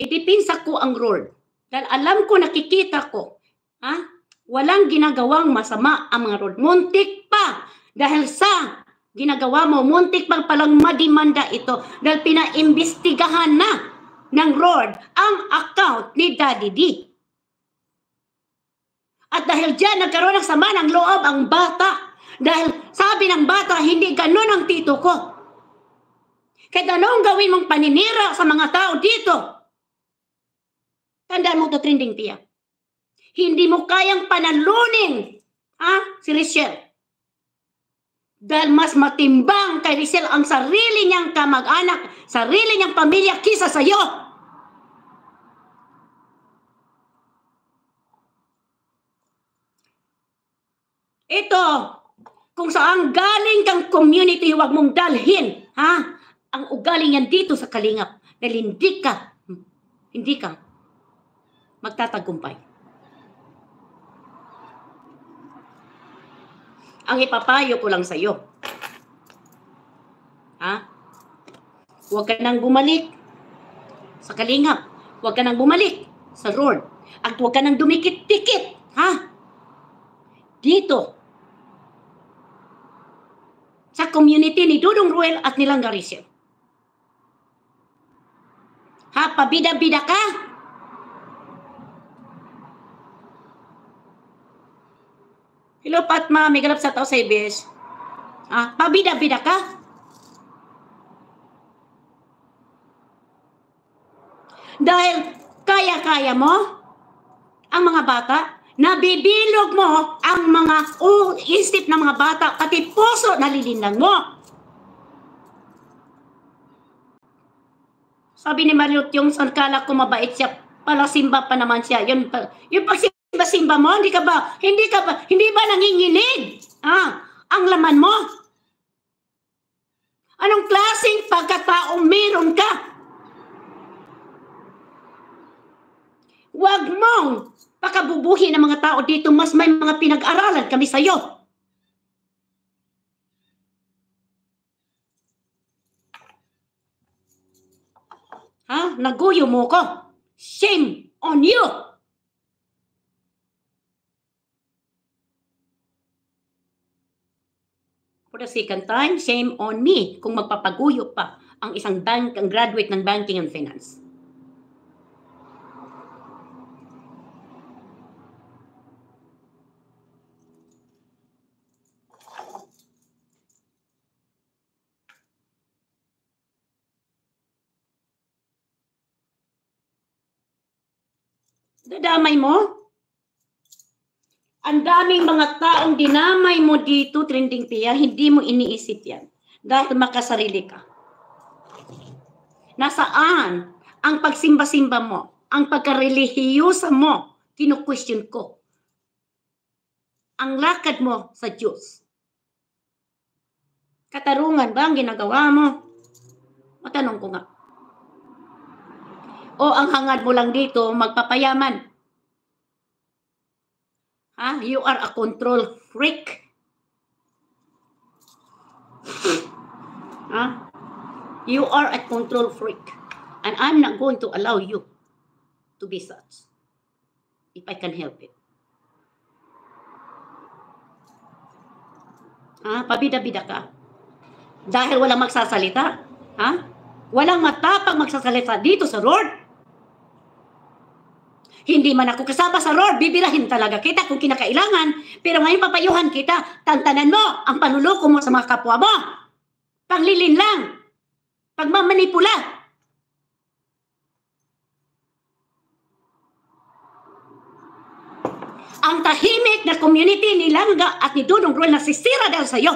Idipensa ko ang Lord. Dahil alam ko, nakikita ko. Ha? Walang ginagawang masama ang mga Lord. Muntik pa dahil sa ginagawa mo, muntik pa palang madimanda ito dahil pinaimbestigahan na ng Lord ang account ni Daddy D. At dahil diyan, nagkaroon ng sama ng loob ang bata. Dahil sabi ng bata, hindi ganun ang tito ko. Kaya anong gawin mong paninira sa mga tao dito? Tandaan mo to trending Pia. Hindi mo kayang panalunin ha, si Richelle. Dahil mas matimbang kay Richelle ang sarili niyang kamag-anak, sarili niyang pamilya kisa sa iyo. Ito, kung saan galing kang community, huwag mong dalhin. Ha? Ang ugaling yan dito sa kalingap. Dahil hindi ka, hmm, hindi ka magtatagumpay. Ang ipapayo ko lang sa iyo. Ha? Huwag ka nang bumalik sa kalingap. Huwag ka nang bumalik sa Lord. At huwag ka nang dumikit-dikit. Ha? Dito. Sa community ni Dudong Ruel at nilang Garisio. Ha? Pabida-bida ka. Hello, Patma. May galap sa tao sa IBS. Ah, pabida-bida ka? Dahil kaya-kaya mo ang mga bata, nabibilog mo ang mga oh, isip ng mga bata, pati puso nalilinlang mo. Sabi ni Mariot, yung sankala ko mabait siya, palasimba pa naman siya. Yun, yung pag ba simba mo? Hindi ka ba, hindi ka ba, hindi ba nanginginig? Ah, ang laman mo? Anong klaseng pagkataong meron ka? Huwag mong pakabubuhi ng mga tao dito. Mas may mga pinag-aralan kami sa iyo. Ha? Naguyo mo ko. Shame on you! the second time, shame on me kung magpapaguyo pa ang isang bank, ang graduate ng banking and finance. Dadamay mo? Ang daming mga taong dinamay mo dito, trending Pia, hindi mo iniisip yan. Dahil makasarili ka. Nasaan ang pagsimba-simba mo, ang pagkarelihiyosa mo, kinu-question ko. Ang lakad mo sa Diyos. Katarungan ba ang ginagawa mo? O tanong ko nga. O ang hangad mo lang dito, magpapayaman Ah, you are a control freak. Ah, you are a control freak. And I'm not going to allow you to be such if I can help it. Ah, pabida-bida ka. Dahil walang magsasalita. Ha? Ah, walang matapang magsasalita dito sa Lord. Hindi man ako kasama sa Lord, bibilahin talaga kita kung kinakailangan. Pero ngayon papayuhan kita, tantanan mo ang panuloko mo sa mga kapwa mo. Panglilin lang. Pagmamanipula. Ang tahimik na community ni Langga at ni Dudong Ruel nasisira dahil sa iyo.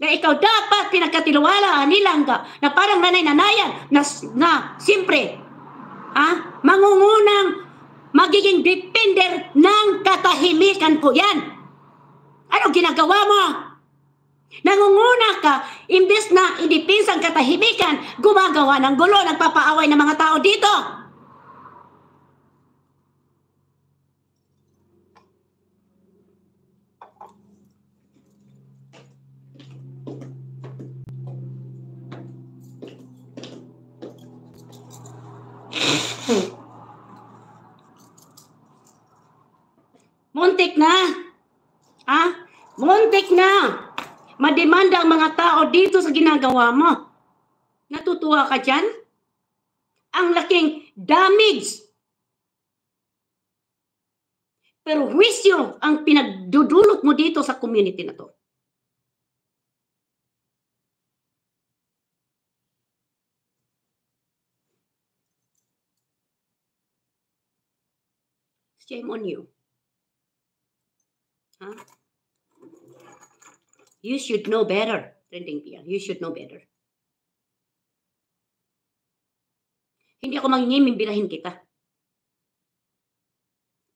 Na ikaw dapat pinagkatiwalaan ni Langga na parang nanay-nanayan na, na siyempre ah, mangungunang magiging defender ng katahimikan po yan. Ano ginagawa mo? Nangunguna ka, imbes na idipins ang katahimikan, gumagawa ng gulo, nagpapaaway ng mga tao dito. Muntik na. Ah, muntik na. Mademanda ang mga tao dito sa ginagawa mo. Natutuwa ka dyan? Ang laking damage. Pero wisyo ang pinagdudulot mo dito sa community na to. Shame on you. Huh? You should know better. Trending PR. You should know better. Hindi ako mangingi, mimbirahin kita.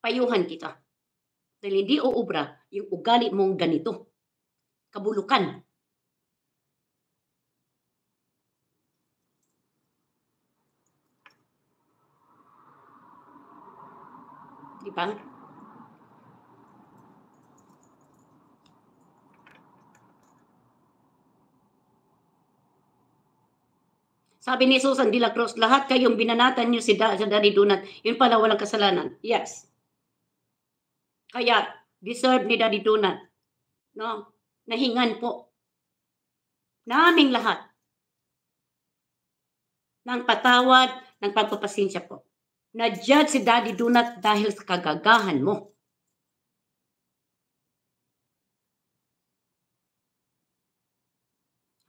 Payuhan kita. Dahil hindi uubra yung ugali mong ganito. Kabulukan. Di ba? Sabi ni Susan de la Cruz, lahat kayong binanatan niyo si, Daddy Donut, yun pala walang kasalanan. Yes. Kaya, deserve ni Daddy Donut. No? Nahingan po. Naming lahat. Ng patawad, ng pagpapasensya po. Na-judge si Daddy Donut dahil sa kagagahan mo.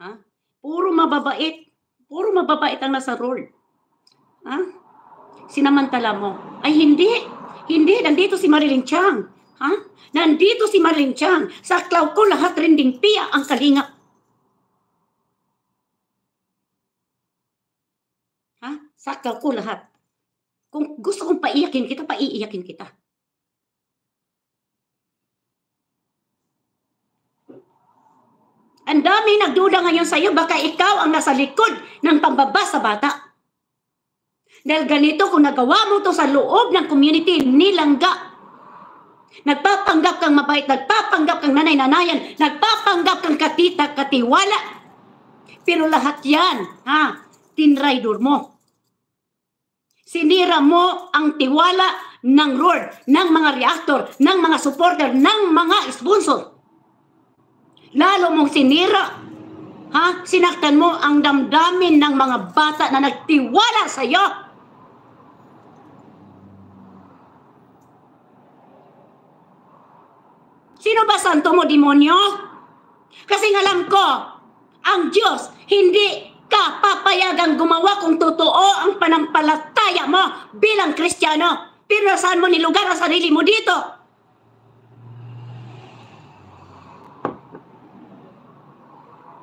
Ha? Puro mababait Puro mababait ang nasa role. Ha? Sinamantala mo. Ay hindi. Hindi, nandito si Marilyn Chang. Ha? Nandito si Marilyn Chang. Sa cloud ko lahat rending pia ang kalinga. Ha? Sa cloud ko lahat. Kung gusto kong paiyakin kita, paiiyakin kita. Ang dami nagduda ngayon sa iyo, baka ikaw ang nasa likod ng pambaba sa bata. Dahil ganito, kung nagawa mo to sa loob ng community, nilangga. Nagpapanggap kang mabait, nagpapanggap kang nanay-nanayan, nagpapanggap kang katita-katiwala. Pero lahat yan, ha, tinraydor mo. Sinira mo ang tiwala ng Lord, ng mga reactor, ng mga supporter, ng mga sponsor. Lalo mong sinira. Ha? Sinaktan mo ang damdamin ng mga bata na nagtiwala sa iyo. Sino ba santo mo, demonyo? Kasi alam ko, ang Diyos, hindi ka papayagang gumawa kung totoo ang panampalataya mo bilang Kristiyano. Pero saan mo nilugar ang sarili mo dito?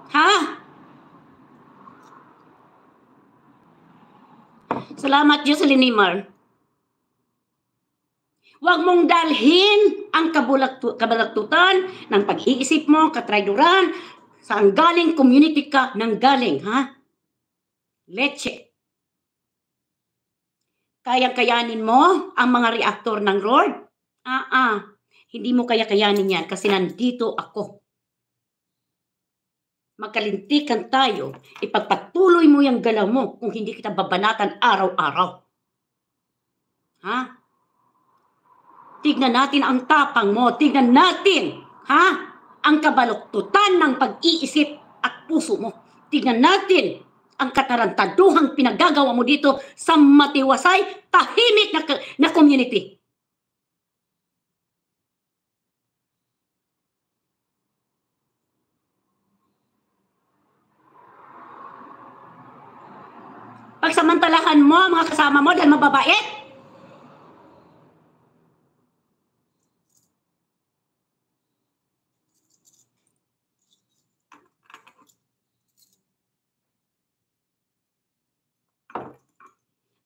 Ha? Salamat, Jocelyn Nimar. Huwag mong dalhin ang kabalaktutan ng pag-iisip mo, katrayduran, saan galing, community ka ng galing, ha? Leche. Kayang-kayanin mo ang mga reaktor ng Lord? Ah, ah. Hindi mo kaya kayanin yan kasi nandito ako. Magkalintikan tayo. Ipagpatuloy mo yung galaw mo kung hindi kita babanatan araw-araw. Ha? Tignan natin ang tapang mo. Tignan natin, ha? Ang kabaluktutan ng pag-iisip at puso mo. Tignan natin ang katarantaduhang pinagagawa mo dito sa matiwasay, tahimik na, na community. Pagsamantalahan mo ang mga kasama mo dahil mababait.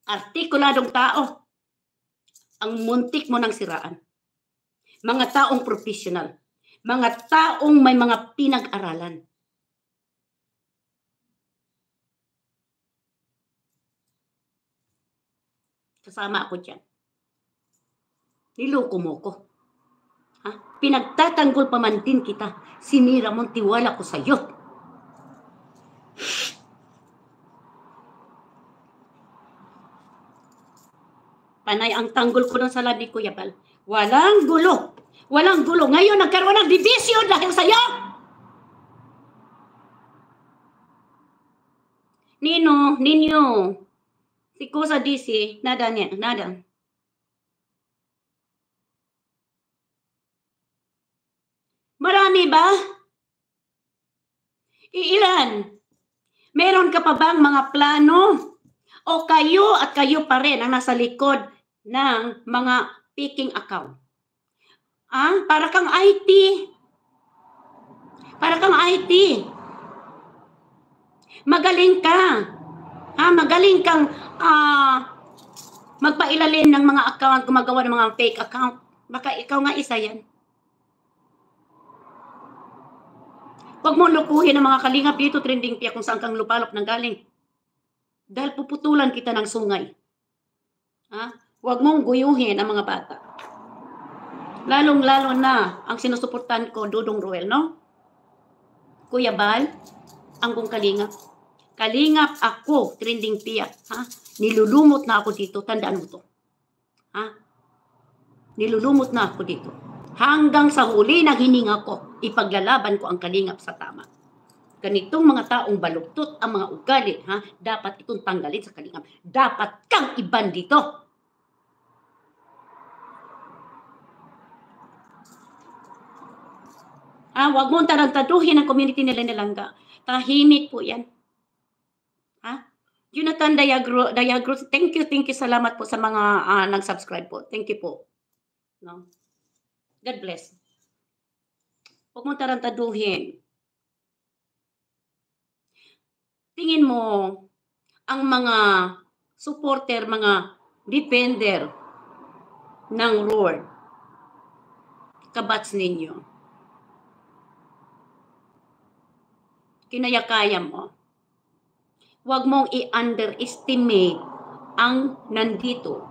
Artikuladong tao ang muntik mo ng siraan. Mga taong professional, mga taong may mga pinag-aralan, Kasama ako dyan. Niloko mo ko. Ha? Pinagtatanggol pa man din kita. Sinira mong tiwala ko sa iyo. Panay ang tanggol ko ng salabi, ko, Yabal. Walang gulo. Walang gulo. Ngayon, nagkaroon ng division dahil sa iyo. Nino, ninyo, Si cosa dice, nada, nada. Marami ba? Iilan? Meron ka pa bang mga plano? O kayo at kayo pa rin ang nasa likod ng mga picking account? Ah, para kang IT. Para kang IT. Magaling ka. Ha, ah, magaling kang uh, magpailalim ng mga account, gumagawa ng mga fake account. Baka ikaw nga isa yan. Huwag mo lukuhin ang mga kalingap dito, trending pia kung saan kang lupalop ng galing. Dahil puputulan kita ng sungay. Ha? Huwag mong guyuhin ang mga bata. Lalong-lalo na ang sinusuportan ko, Dudong Ruel, no? Kuya Bal, ang kong kalingap. Kalingap ako, trending piyak. Ha? Nilulumot na ako dito. Tandaan mo to. Ha? Nilulumot na ako dito. Hanggang sa huli na hininga ko, ipaglalaban ko ang kalingap sa tama. Ganitong mga taong baluktot ang mga ugali, ha? Dapat itong tanggalin sa kalingap. Dapat kang iban dito. Ah, wag mong tarantaduhin ang community nila nilangga. Tahimik po yan. Ha? Jonathan Diagro, Diagro, thank you, thank you, salamat po sa mga uh, nag-subscribe po. Thank you po. No? God bless. Huwag mong tarantaduhin. Tingin mo, ang mga supporter, mga defender ng Lord, kabats ninyo. Kinayakaya mo huwag mong i-underestimate ang nandito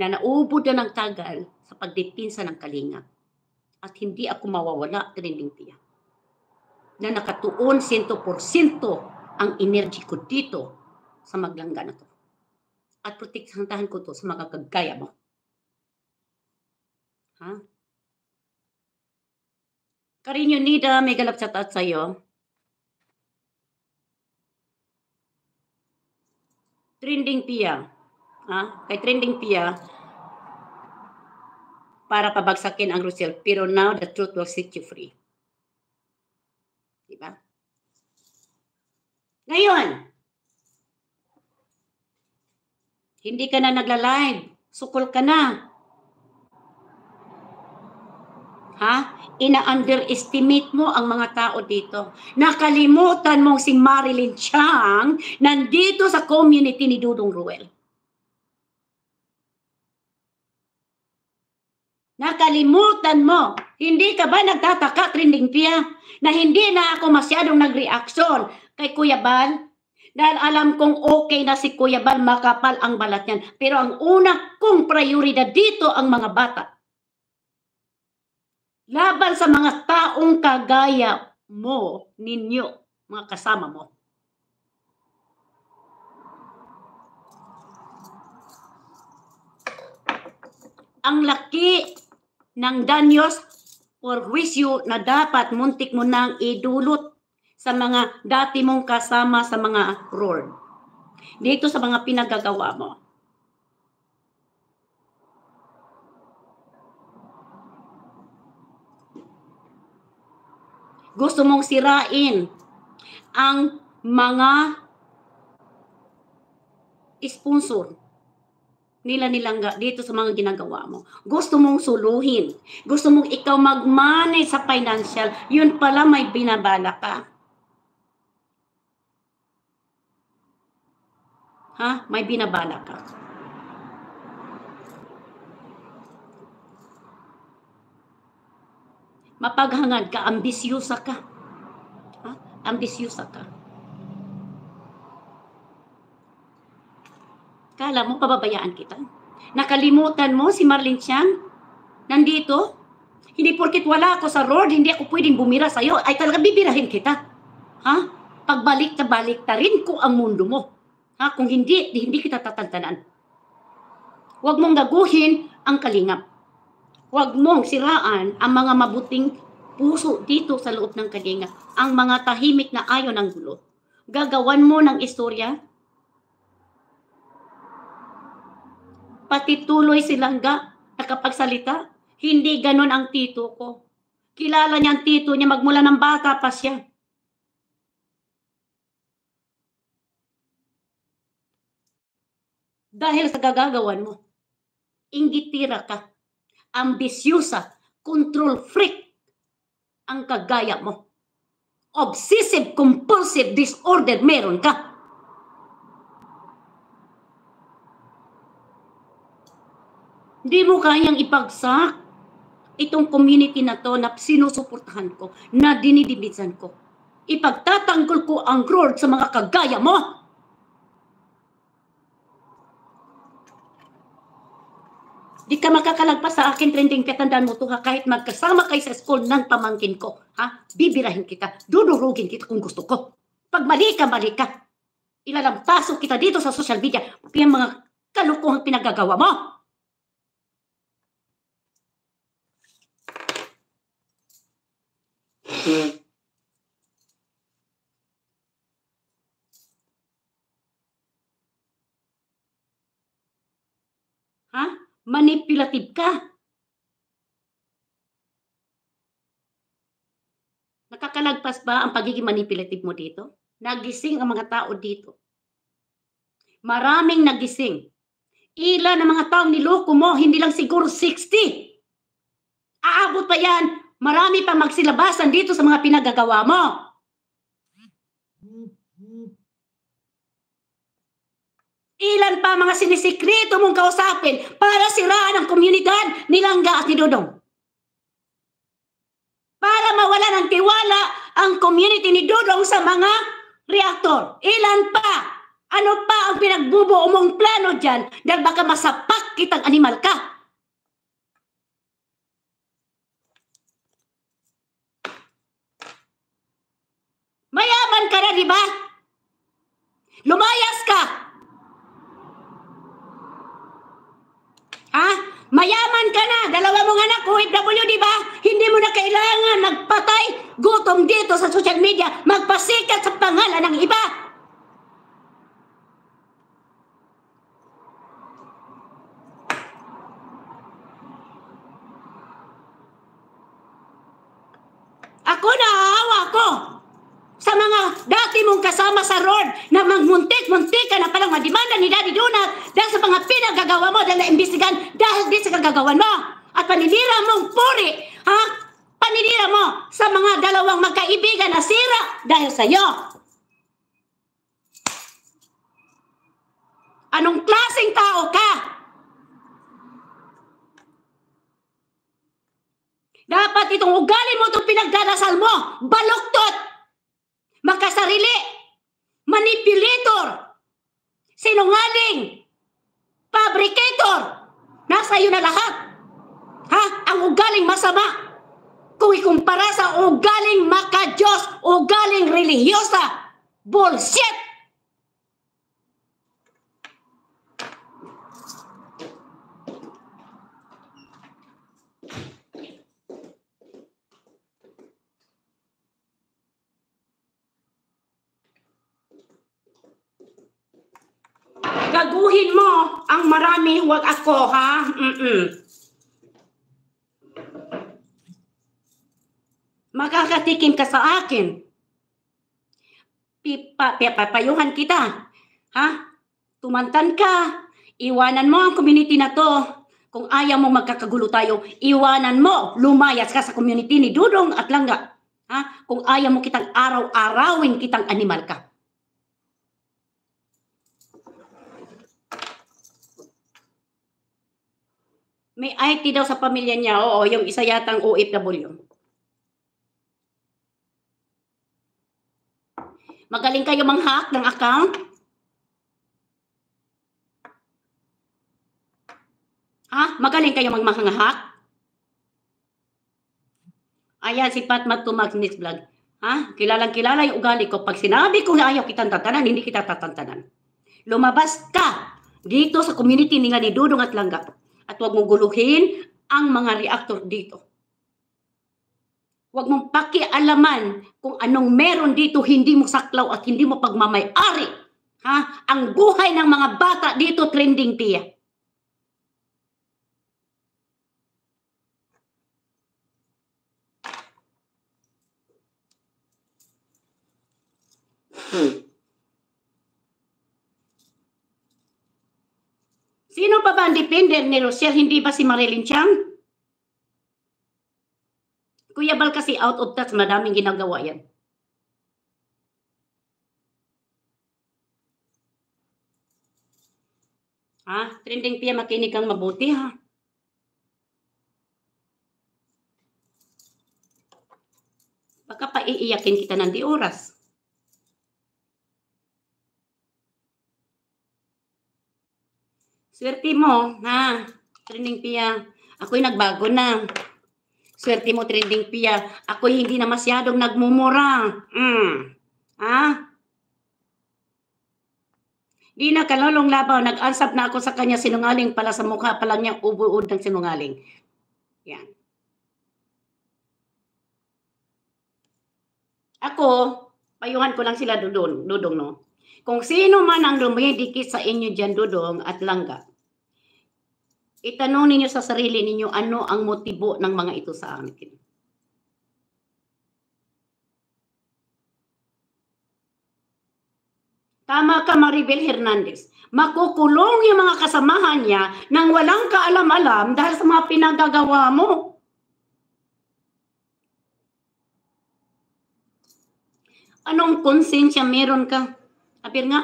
na naubod na ng tagal sa pagdipinsa ng kalinga. At hindi ako mawawala, Trinding Tia. Na nakatuon 100% ang energy ko dito sa maglangga na to. At protektahan ko to sa mga kagkaya mo. Ha? Karin Yunida, may galap chat out sa'yo. Trending Pia. Ha? Kay Trending Pia, para pabagsakin ang Russell. Pero now, the truth will set you free. Diba? Ngayon, hindi ka na nagla-live. Sukol ka na. Ha? Ina-underestimate mo ang mga tao dito. Nakalimutan mo si Marilyn Chang nandito sa community ni Dudong Ruel. Nakalimutan mo. Hindi ka ba nagtataka, Trinding Pia, na hindi na ako masyadong nagreaksyon kay Kuya Bal? Dahil alam kong okay na si Kuya Bal makapal ang balat niyan. Pero ang una kong prioridad dito ang mga bata laban sa mga taong kagaya mo, ninyo, mga kasama mo. Ang laki ng danyos or wisyo na dapat muntik mo nang idulot sa mga dati mong kasama sa mga Lord. Dito sa mga pinagagawa mo. Gusto mong sirain ang mga sponsor nila nilang dito sa mga ginagawa mo. Gusto mong suluhin. Gusto mong ikaw mag-manage sa financial. Yun pala may binabala ka. Ha? May binabala ka. Mapaghangad ka, ambisyosa ka. Ha? Ambisyosa ka. Kala mo, pababayaan kita. Nakalimutan mo si Marlene Chan? Nandito? Hindi porkit wala ako sa Lord, hindi ako pwedeng bumira sa'yo. Ay talaga bibirahin kita. Ha? Pagbalik na balik ta rin ko ang mundo mo. Ha? Kung hindi, hindi kita tatantanan. Huwag mong gaguhin ang kalingap huwag mong siraan ang mga mabuting puso dito sa loob ng kalinga, ang mga tahimik na ayo ng gulo. Gagawan mo ng istorya, patituloy tuloy silang ga nakapagsalita. Hindi ganun ang tito ko. Kilala niya ang tito niya magmula ng bata pa siya. Dahil sa gagagawan mo, inggitira ka ambisyosa, control freak ang kagaya mo. Obsessive compulsive disorder meron ka. Hindi mo kayang ipagsak itong community na to na sinusuportahan ko, na dinidibisan ko. Ipagtatanggol ko ang Lord sa mga kagaya mo. Di ka makakalagpas sa akin, trending katandaan mo to ha, kahit magkasama kay sa school ng pamangkin ko, ha? Bibirahin kita, dudurugin kita kung gusto ko. Pag mali ka, mali ka. Ilalampaso kita dito sa social media, yung mga kalukuhang pinagagawa mo. Hmm. Huh? manipulative ka. Nakakalagpas ba ang pagiging manipulative mo dito? Nagising ang mga tao dito. Maraming nagising. Ilan ang mga taong niloko mo? Hindi lang siguro 60. Aabot pa yan. Marami pang magsilabasan dito sa mga pinagagawa mo. Ilan pa mga sinisikreto mong kausapin para siraan ang komunidad ni Langga at ni Dudong? Para mawala ng tiwala ang community ni Dudong sa mga reactor. Ilan pa? Ano pa ang pinagbubuo mong plano dyan dahil baka masapak kitang animal ka? Mayaman ka na, di ba? Lumayas ka! Ha? Mayaman ka na, dalawa mong anak, OFW, di ba? Hindi mo na kailangan magpatay, gutom dito sa social media, magpasikat sa pangalan ng iba. Ako naawa ko sa mga dati mong kasama sa road na magmuntik-muntik ka na palang madimanda ni Daddy Donut dahil sa mga pinagagawa mo, dahil naimbestigan, dahil din sa kagagawan mo. At paninira mong puri, ha? Paninira mo sa mga dalawang magkaibigan na sira dahil sa iyo. Anong klaseng tao ka? Dapat itong ugali mo, itong pinagdarasal mo, baluktot, makasarili, manipulator, sinungaling, fabricator. Nasa iyo na lahat. Ha? Ang ugaling masama. Kung ikumpara sa ugaling maka makajos, ugaling religyosa, bullshit! Hoy, wag ako, ha? Mm-mm. Makakatikim ka sa akin. Pipa, pipapayuhan kita. Ha? Tumantan ka. Iwanan mo ang community na to. Kung ayaw mo magkakagulo tayo, iwanan mo. Lumayas ka sa community ni Dudong at Langga. Ha? Kung ayaw mo kitang araw-arawin kitang animal ka. May IT daw sa pamilya niya. Oo, yung isa yatang OFW. Magaling kayo mang-hack ng account. Ha? Magaling kayo mag-hack? Ayan, si Patma Tumagnis Vlog. Ha? Kilalang kilala yung ugali ko. Pag sinabi ko na ayaw kitang tatanan, hindi kita tatantanan. Lumabas ka dito sa community ni nga ni Dudong at Langga at huwag mong guluhin ang mga reactor dito. Huwag mong pakialaman kung anong meron dito, hindi mo saklaw at hindi mo pagmamayari. Ha? Ang buhay ng mga bata dito, trending tiya. Sino pa ba ang dependent ni Rochelle? Hindi ba si Marilyn Chang? Kuya Bal kasi out of touch, madaming ginagawa yan. Ha? Trending Pia, makinig kang mabuti ha. Baka paiiyakin kita ng di oras. Swerte mo, ha? Trending Pia. Ako'y nagbago na. Swerte mo, Trending Pia. Ako'y hindi na masyadong nagmumura. Mm. Ha? Di na kalolong labaw. Nag-ansap na ako sa kanya sinungaling pala sa mukha pala niya ubuod ng sinungaling. Yan. Ako, payuhan ko lang sila dudong, dudong no. Kung sino man ang lumidikit sa inyo dyan, Dudong at Langga, itanong ninyo sa sarili ninyo ano ang motibo ng mga ito sa amin. Tama ka, Maribel Hernandez. Makukulong yung mga kasamahan niya nang walang kaalam-alam dahil sa mga pinagagawa mo. Anong konsensya meron ka? Ang Apir nga.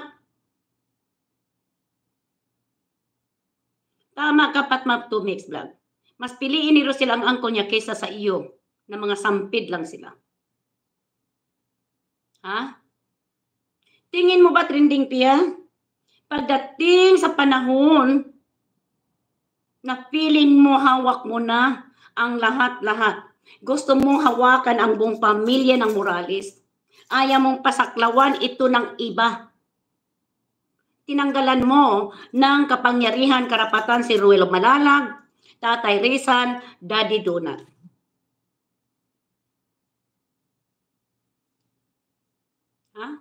Tama ka, Patma to mix vlog. Mas piliin ni Rosel ang angkol niya kaysa sa iyo na mga sampid lang sila. Ha? Tingin mo ba trending Pia? Pagdating sa panahon na feeling mo hawak mo na ang lahat-lahat. Gusto mo hawakan ang buong pamilya ng Morales Ayaw mong pasaklawan ito ng iba. Tinanggalan mo ng kapangyarihan karapatan si Ruelo Malalag, Tatay Rizal, Daddy Donut. Ha?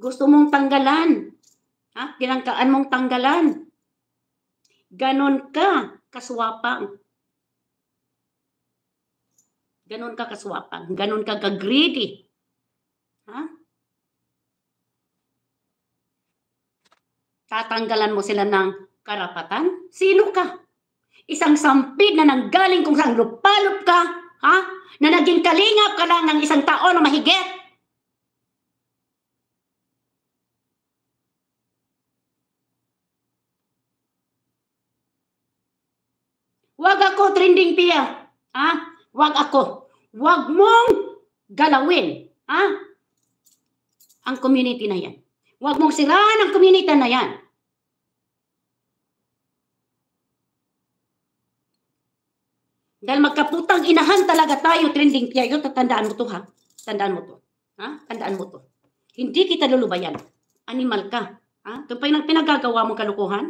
Gusto mong tanggalan. Ha? Tinangkaan mong tanggalan. Ganon ka, kaswapang. Ganon ka kaswapang. Ganon ka kagreedy. Tatanggalan mo sila ng karapatan? Sino ka? Isang sampid na nanggaling kung saan lupalop ka, ha? Na naging kalingap ka lang ng isang tao na mahigit. Huwag ako trending pia. Ha? Huwag ako. Huwag mong galawin. Ha? ang community na yan. Huwag mong siraan ang community na yan. Dahil magkaputang inahan talaga tayo, trending tayo, tatandaan mo to ha. Tandaan mo to. Ha? Tandaan mo to. Hindi kita lulubayan. Animal ka. Ha? Ito pa yung pinagagawa mong kalukuhan.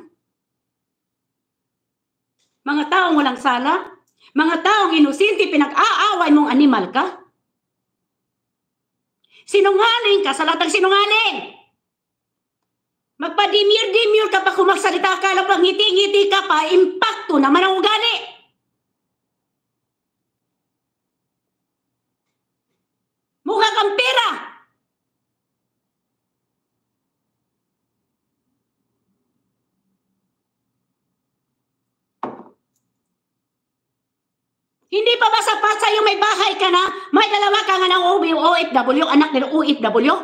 Mga taong walang sala, mga taong inusinti, pinag-aaway mong animal ka. Sinungaling ka sa lahat ng sinungaling. Magpa-demure-demure ka pa kung magsalita ka lang ngiti-ngiti ka pa, impacto naman ang ugali. Hindi pa ba sapat sa'yo may bahay ka na? May dalawa ka nga ng OFW, anak ng OFW?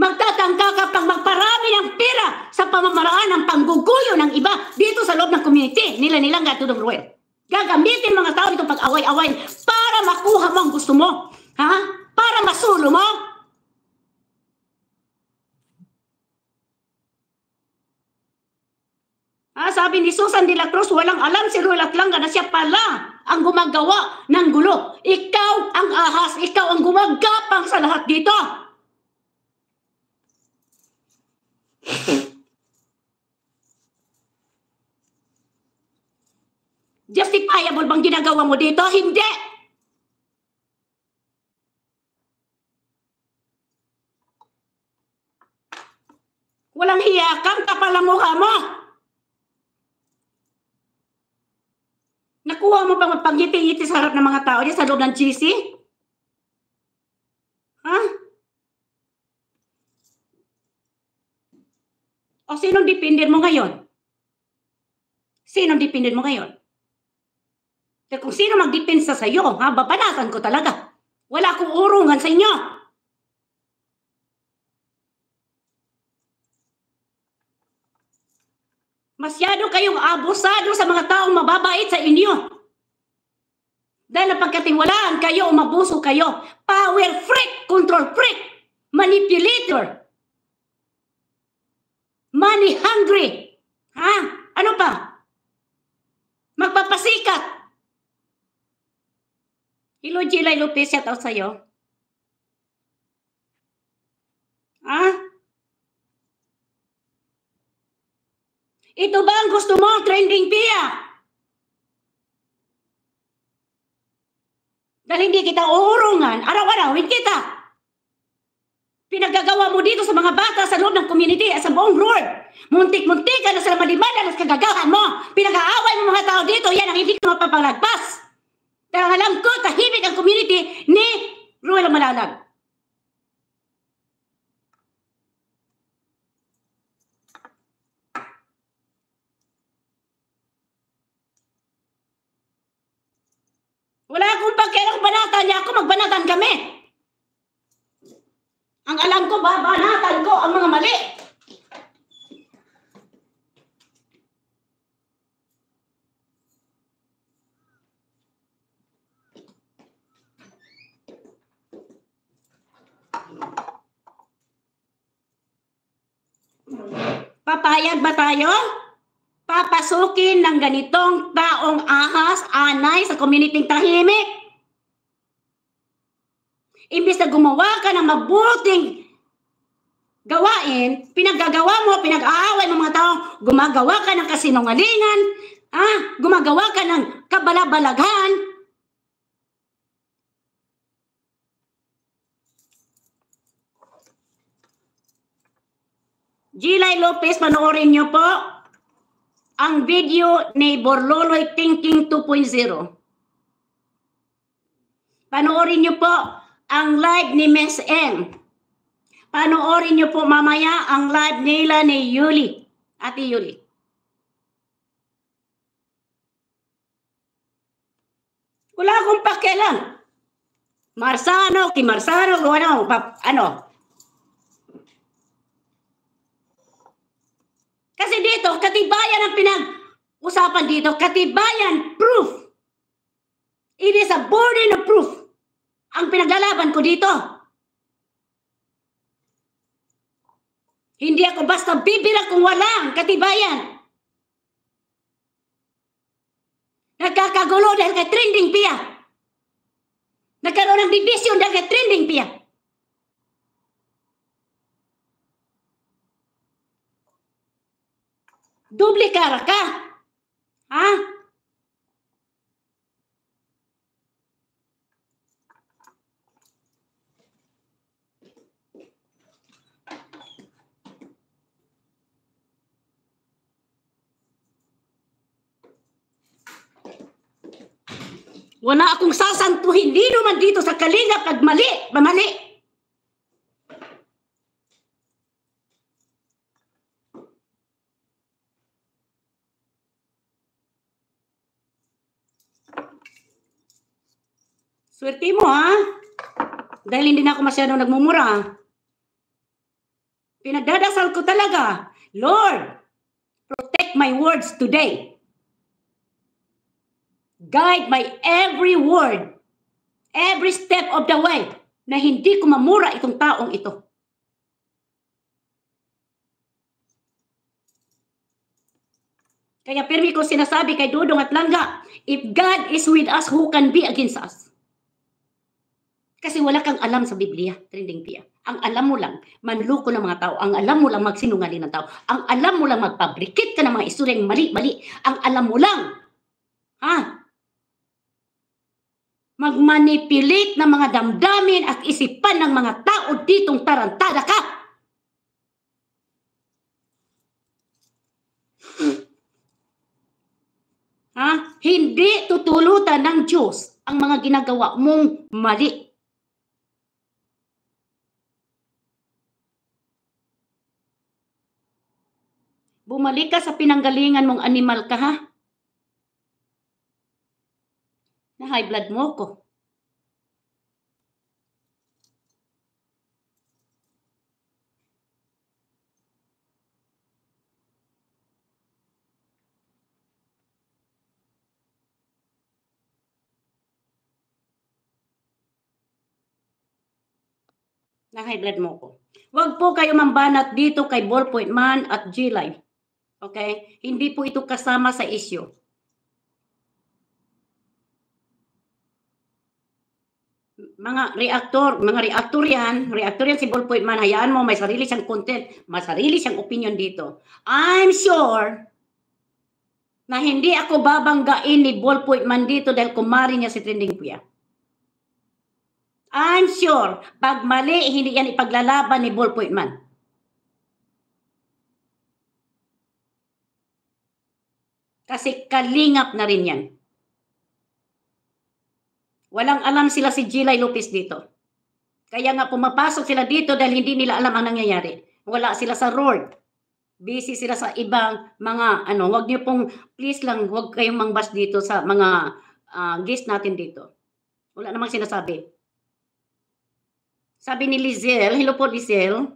Magtatangka ka pag magparami ng pera sa pamamaraan ng pangguguyo ng iba dito sa loob ng community nila nilang gatudong ruel. Gagamitin mga tao itong pag-away-away para makuha mo ang gusto mo. Ha? Para masulo mo. Ah, sabi ni Susan de la Cruz, walang alam si Ruel Atlanga na siya pala ang gumagawa ng gulo. Ikaw ang ahas, ikaw ang gumagapang sa lahat dito. Justifiable bang ginagawa mo dito? Hindi! mo pang panggiti-ngiti sa harap ng mga tao niya sa loob ng GC? Ha? O sinong dipindin mo ngayon? Sinong dipindin mo ngayon? Pero kung sino magdepensa sa iyo, ha, babanasan ko talaga. Wala akong urungan sa inyo. Masyado kayong abusado sa mga taong mababait sa inyo. Dahil pagkatiwalaan kayo, umabuso kayo. Power freak, control freak, manipulator, money hungry. Ha? Ano pa? Magpapasikat. Hello, Gila Lopez. Shout out sa'yo. Ha? Ito ba ang gusto mo? Trending Pia? Dahil hindi kita uurungan, araw-arawin kita. Pinagagawa mo dito sa mga bata sa loob ng community at sa buong Lord. Muntik-muntik ka na sa malimana at kagagahan mo. Pinag-aaway mo mga tao dito, yan ang hindi ko mapapaglagpas. Dahil alam ko, tahimik ang community ni Ruel Malanag. Papayag ba tayo? Papasukin ng ganitong taong ahas, anay sa community tahimik. Imbis na gumawa ka ng mabuting gawain, pinaggagawa mo, pinag-aaway mo mga tao, gumagawa ka ng kasinungalingan, ah, gumagawa ka ng kabalabalaghan, Gilay Lopez, panoorin niyo po ang video ni Borloloy Thinking 2.0. Panoorin niyo po ang live ni Ms. M. Panoorin niyo po mamaya ang live nila ni Yuli, Ate Yuli. Wala akong pakialam. Marsano, Kim Marsano, ano, ano, Kasi dito, katibayan ang pinag-usapan dito. Katibayan, proof. It is a burden of proof. Ang pinaglalaban ko dito. Hindi ako basta bibira kung walang ang katibayan. Nagkakagulo dahil kay trending piya. Nagkaroon ng division dahil kay trending piya. Doble cara ka. Ha? Wala akong sasantuhin dino man dito sa kalinga pag mali, mamali. Swerte mo ha. Dahil hindi na ako masyadong nagmumura. Pinagdadasal ko talaga. Lord, protect my words today. Guide my every word, every step of the way na hindi ko mamura itong taong ito. Kaya pirmi ko sinasabi kay Dudong at Langga, if God is with us, who can be against us? Kasi wala kang alam sa Biblia, trending Tia. Ang alam mo lang, manloko ng mga tao. Ang alam mo lang, magsinungaling ng tao. Ang alam mo lang, magpabrikit ka ng mga istoryang mali-mali. Ang alam mo lang, ha? Magmanipulate ng mga damdamin at isipan ng mga tao ditong tarantada ka. Ha? Hindi tutulutan ng Diyos ang mga ginagawa mong mali bumalik ka sa pinanggalingan mong animal ka ha. Na high blood mo ko. na high blood mo ko. Huwag po kayo mambanat dito kay ballpoint man at G-Live. Okay? Hindi po ito kasama sa issue. Mga reactor, mga reactor yan, reactor yan si Ballpoint Man, hayaan mo, may sarili siyang content, may sarili siyang opinion dito. I'm sure na hindi ako babanggain ni Ballpoint Man dito dahil kumari niya si Trending Kuya. I'm sure, pag mali, hindi yan ipaglalaban ni Ballpoint Man. Kasi kalingap na rin yan. Walang alam sila si Gilay Lopez dito. Kaya nga pumapasok sila dito dahil hindi nila alam ang nangyayari. Wala sila sa road. Busy sila sa ibang mga ano. Huwag niyo pong, please lang, huwag kayong mangbas dito sa mga uh, guest natin dito. Wala namang sinasabi. Sabi ni Lizelle, hello po Lizelle.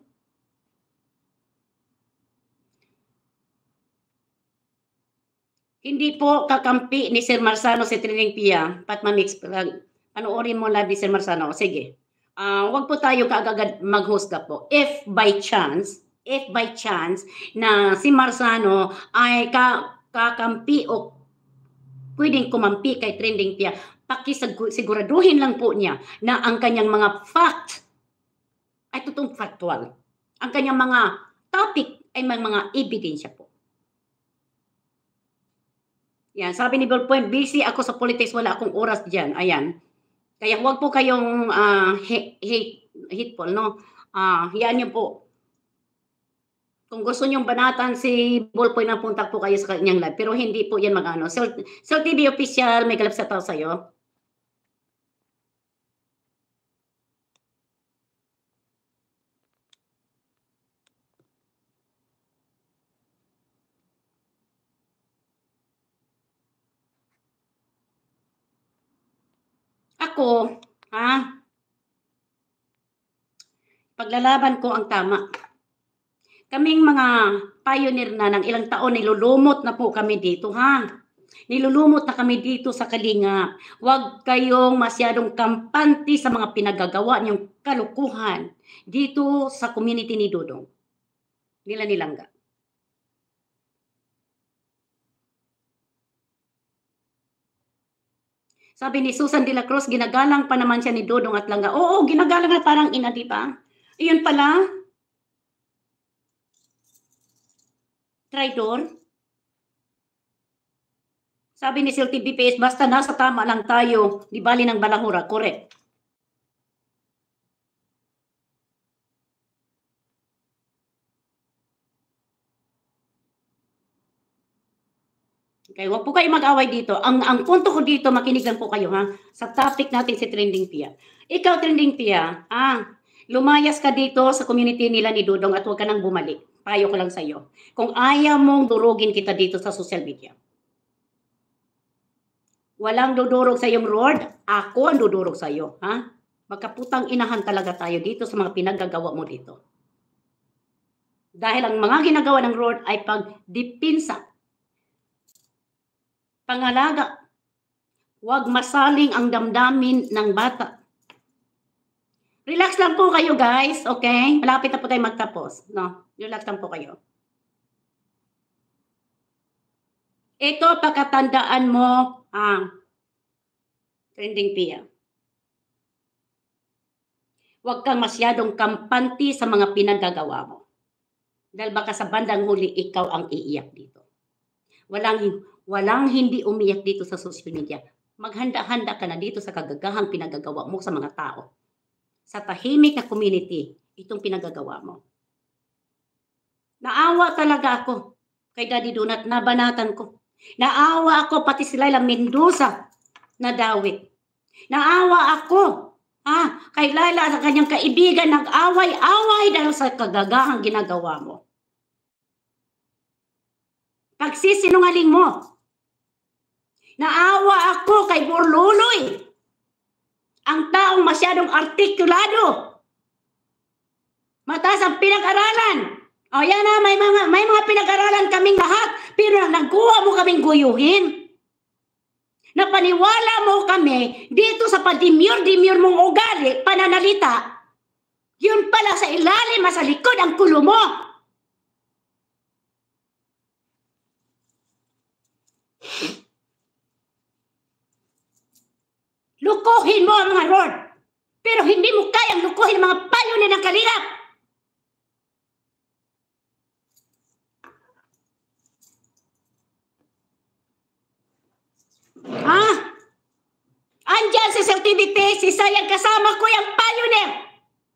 Hindi po kakampi ni Sir Marsano si Trining Pia. Patma Mix, uh, panoorin mo lang ni Sir Marsano. Sige. Uh, wag po tayo kaagad maghusga po. If by chance, if by chance na si Marsano ay ka, kakampi o pwedeng kumampi kay Trending Pia, pakisiguraduhin lang po niya na ang kanyang mga fact ay totoong factual. Ang kanyang mga topic ay may mga ebidensya po. Yan, sabi ni Ballpoint, busy ako sa politics, wala akong oras diyan. Ayan. Kaya huwag po kayong uh, ah, hate, hate, hateful, no? Ah, uh, yan yun po. Kung gusto niyong banatan si Ballpoint na po kayo sa kanyang live. Pero hindi po yan magano. Cell, Cell TV official, may kalap sa tao sa'yo. ha? Paglalaban ko ang tama. Kaming mga pioneer na ng ilang taon, nilulumot na po kami dito, ha? Nilulumot na kami dito sa kalinga. Huwag kayong masyadong kampante sa mga pinagagawa niyong kalukuhan dito sa community ni Dudong. Nila nilangga. Sabi ni Susan de la Cruz, ginagalang pa naman siya ni Dodong at Langga. Oo, ginagalang na parang ina, di ba? Iyon pala. Traitor. Sabi ni Silty BPS, basta nasa tama lang tayo, di bali ng balahura. Correct. Okay, wag po kayo mag-away dito. Ang ang punto ko dito, makinig lang po kayo ha. Sa topic natin si Trending Pia. Ikaw Trending Pia, ah, lumayas ka dito sa community nila ni Dudong at huwag ka nang bumalik. Payo ko lang sa iyo. Kung ayaw mong durugin kita dito sa social media. Walang dudurog sa iyong Lord, ako ang dudurog sa iyo, ha? Magkaputang inahan talaga tayo dito sa mga pinaggagawa mo dito. Dahil ang mga ginagawa ng Lord ay pagdipinsa Pangalaga, huwag masaling ang damdamin ng bata. Relax lang po kayo guys, okay? Malapit na po tayo magtapos. No? Relax lang po kayo. Ito, pagkatandaan mo ang ah, trending PIA. Huwag kang masyadong kampanti sa mga pinagagawa mo. Dahil baka sa bandang huli, ikaw ang iiyak dito. Walang, Walang hindi umiyak dito sa social media. Maghanda-handa ka na dito sa kagagahang pinagagawa mo sa mga tao. Sa tahimik na community, itong pinagagawa mo. Naawa talaga ako kay Daddy Donut, nabanatan ko. Naawa ako pati si Laila Mendoza na dawit. Naawa ako ah, kay Laila at kanyang kaibigan nag-away-away dahil sa kagagahang ginagawa mo. Pagsisinungaling mo, Naawa ako kay Borluloy. Ang taong masyadong artikulado. Mataas ang pinag-aralan. O yan na, may mga, may mga pinag-aralan kaming lahat. Pero nagkuha mo kaming guyuhin. Napaniwala mo kami dito sa padimyor-dimyor mong ugali, pananalita. Yun pala sa ilalim, sa likod ang kulo mo. Lukuhin mo ang mga Lord. Pero hindi mo kayang lukuhin ang mga payo ni ng kalirap. Ha? Andiyan si Sir TVP, si Sayang kasama ko yung pioneer.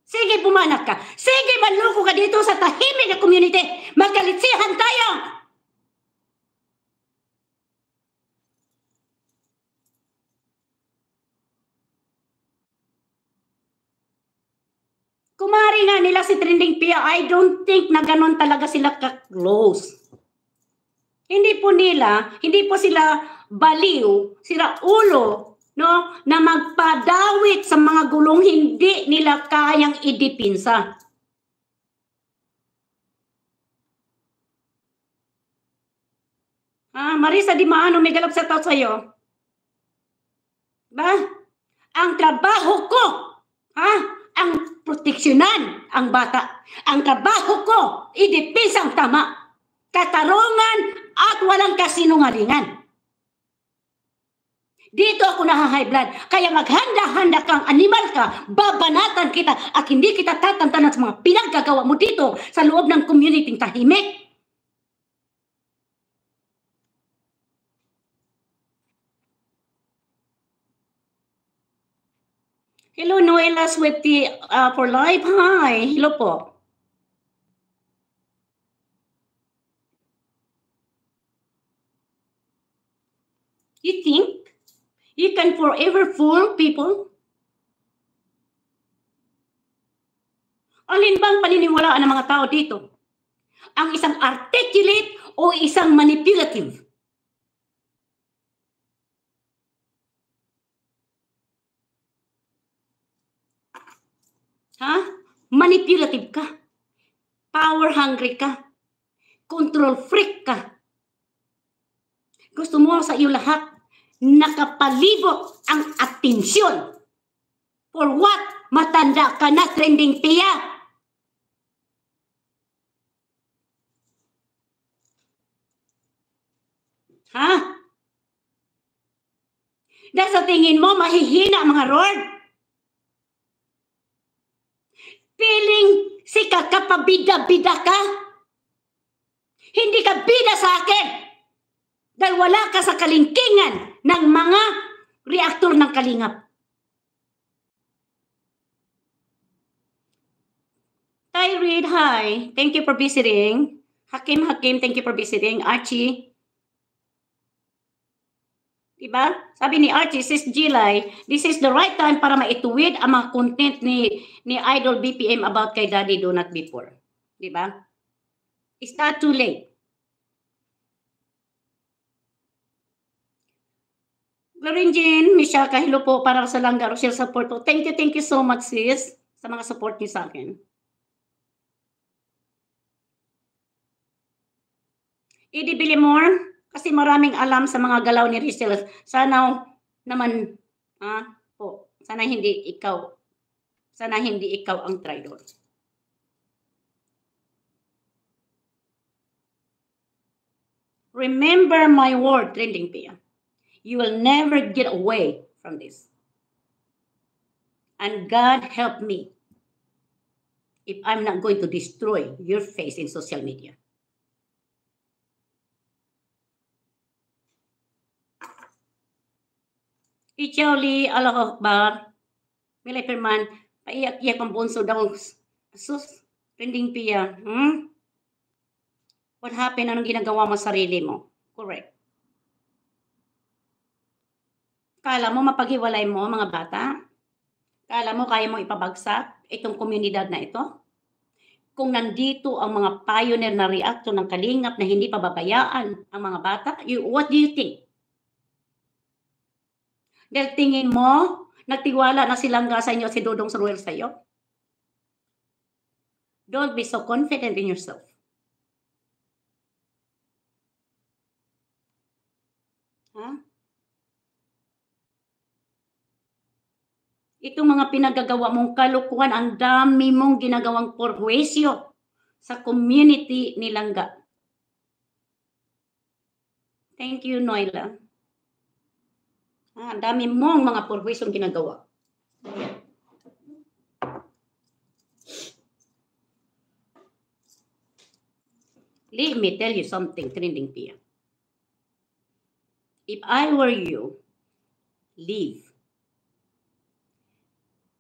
Sige, pumanak ka. Sige, manluko ka dito sa tahimik na community. Magkalitsihan tayo. nga nila si Trending Pia, I don't think na ganun talaga sila ka-close. Hindi po nila, hindi po sila baliw, sila ulo, no, na magpadawit sa mga gulong hindi nila kayang idipinsa. Ah, Marisa, di maano, may galap sa tao sa'yo. Ba? Ang trabaho ko, ha? Ah, proteksyonan ang bata. Ang trabaho ko, idipisa ang tama, katarungan at walang kasinungalingan. Dito ako nahahay blood. Kaya maghanda-handa kang animal ka, babanatan kita at hindi kita tatantanan sa mga pinagkagawa mo dito sa loob ng community tahimik. Hello, Noela Sweti uh, for live. Hi. Hello po. You think you can forever fool people? Alin bang paniniwalaan ng mga tao dito? Ang isang articulate o isang manipulative? Manipulative ka. Power hungry ka. Control freak ka. Gusto mo sa iyo lahat nakapalibot ang atensyon. For what? Matanda ka na, trending piya. Ha? Dahil sa tingin mo, mahihina mga Lord feeling si kakapabida-bida ka? Hindi ka bida sa akin! Dahil wala ka sa kalingkingan ng mga reaktor ng kalingap. Ty Reid, hi. Thank you for visiting. Hakim Hakim, thank you for visiting. Archie, Diba? Sabi ni Archie, sis July, this is the right time para maituwid ang mga content ni, ni Idol BPM about kay Daddy Donut before. Diba? It's not too late. Glorin Jean, Michelle, kahilo po para sa Langga Rochelle support po. Thank you, thank you so much sis sa mga support niyo sa akin. Eddie Billimore, kasi maraming alam sa mga galaw ni Rizal. Sana naman, ha, po, sana hindi ikaw, sana hindi ikaw ang traitor. Remember my word, trending Pia. You will never get away from this. And God help me if I'm not going to destroy your face in social media. Ikaw li Allah Akbar. Bilay perman, paiyak-iyak ang bunso daw. Sus, pending piya. Hmm? What happened? Anong ginagawa mo sa sarili mo? Correct. Kala mo mapaghiwalay mo mga bata? Kala mo kaya mo ipabagsak itong komunidad na ito? Kung nandito ang mga pioneer na reakto ng kalingap na hindi pababayaan ang mga bata, you, what do you think? Dahil tingin mo, nagtiwala na silang sa inyo si Dudong Saruel sa iyo. Don't be so confident in yourself. Ha? Itong mga pinagagawa mong kalukuhan, ang dami mong ginagawang porhuesyo sa community ni Langga. Thank you, Noyla. Ah, ang dami mong mga purwisong ginagawa. Let me tell you something, trending Pia. If I were you, leave.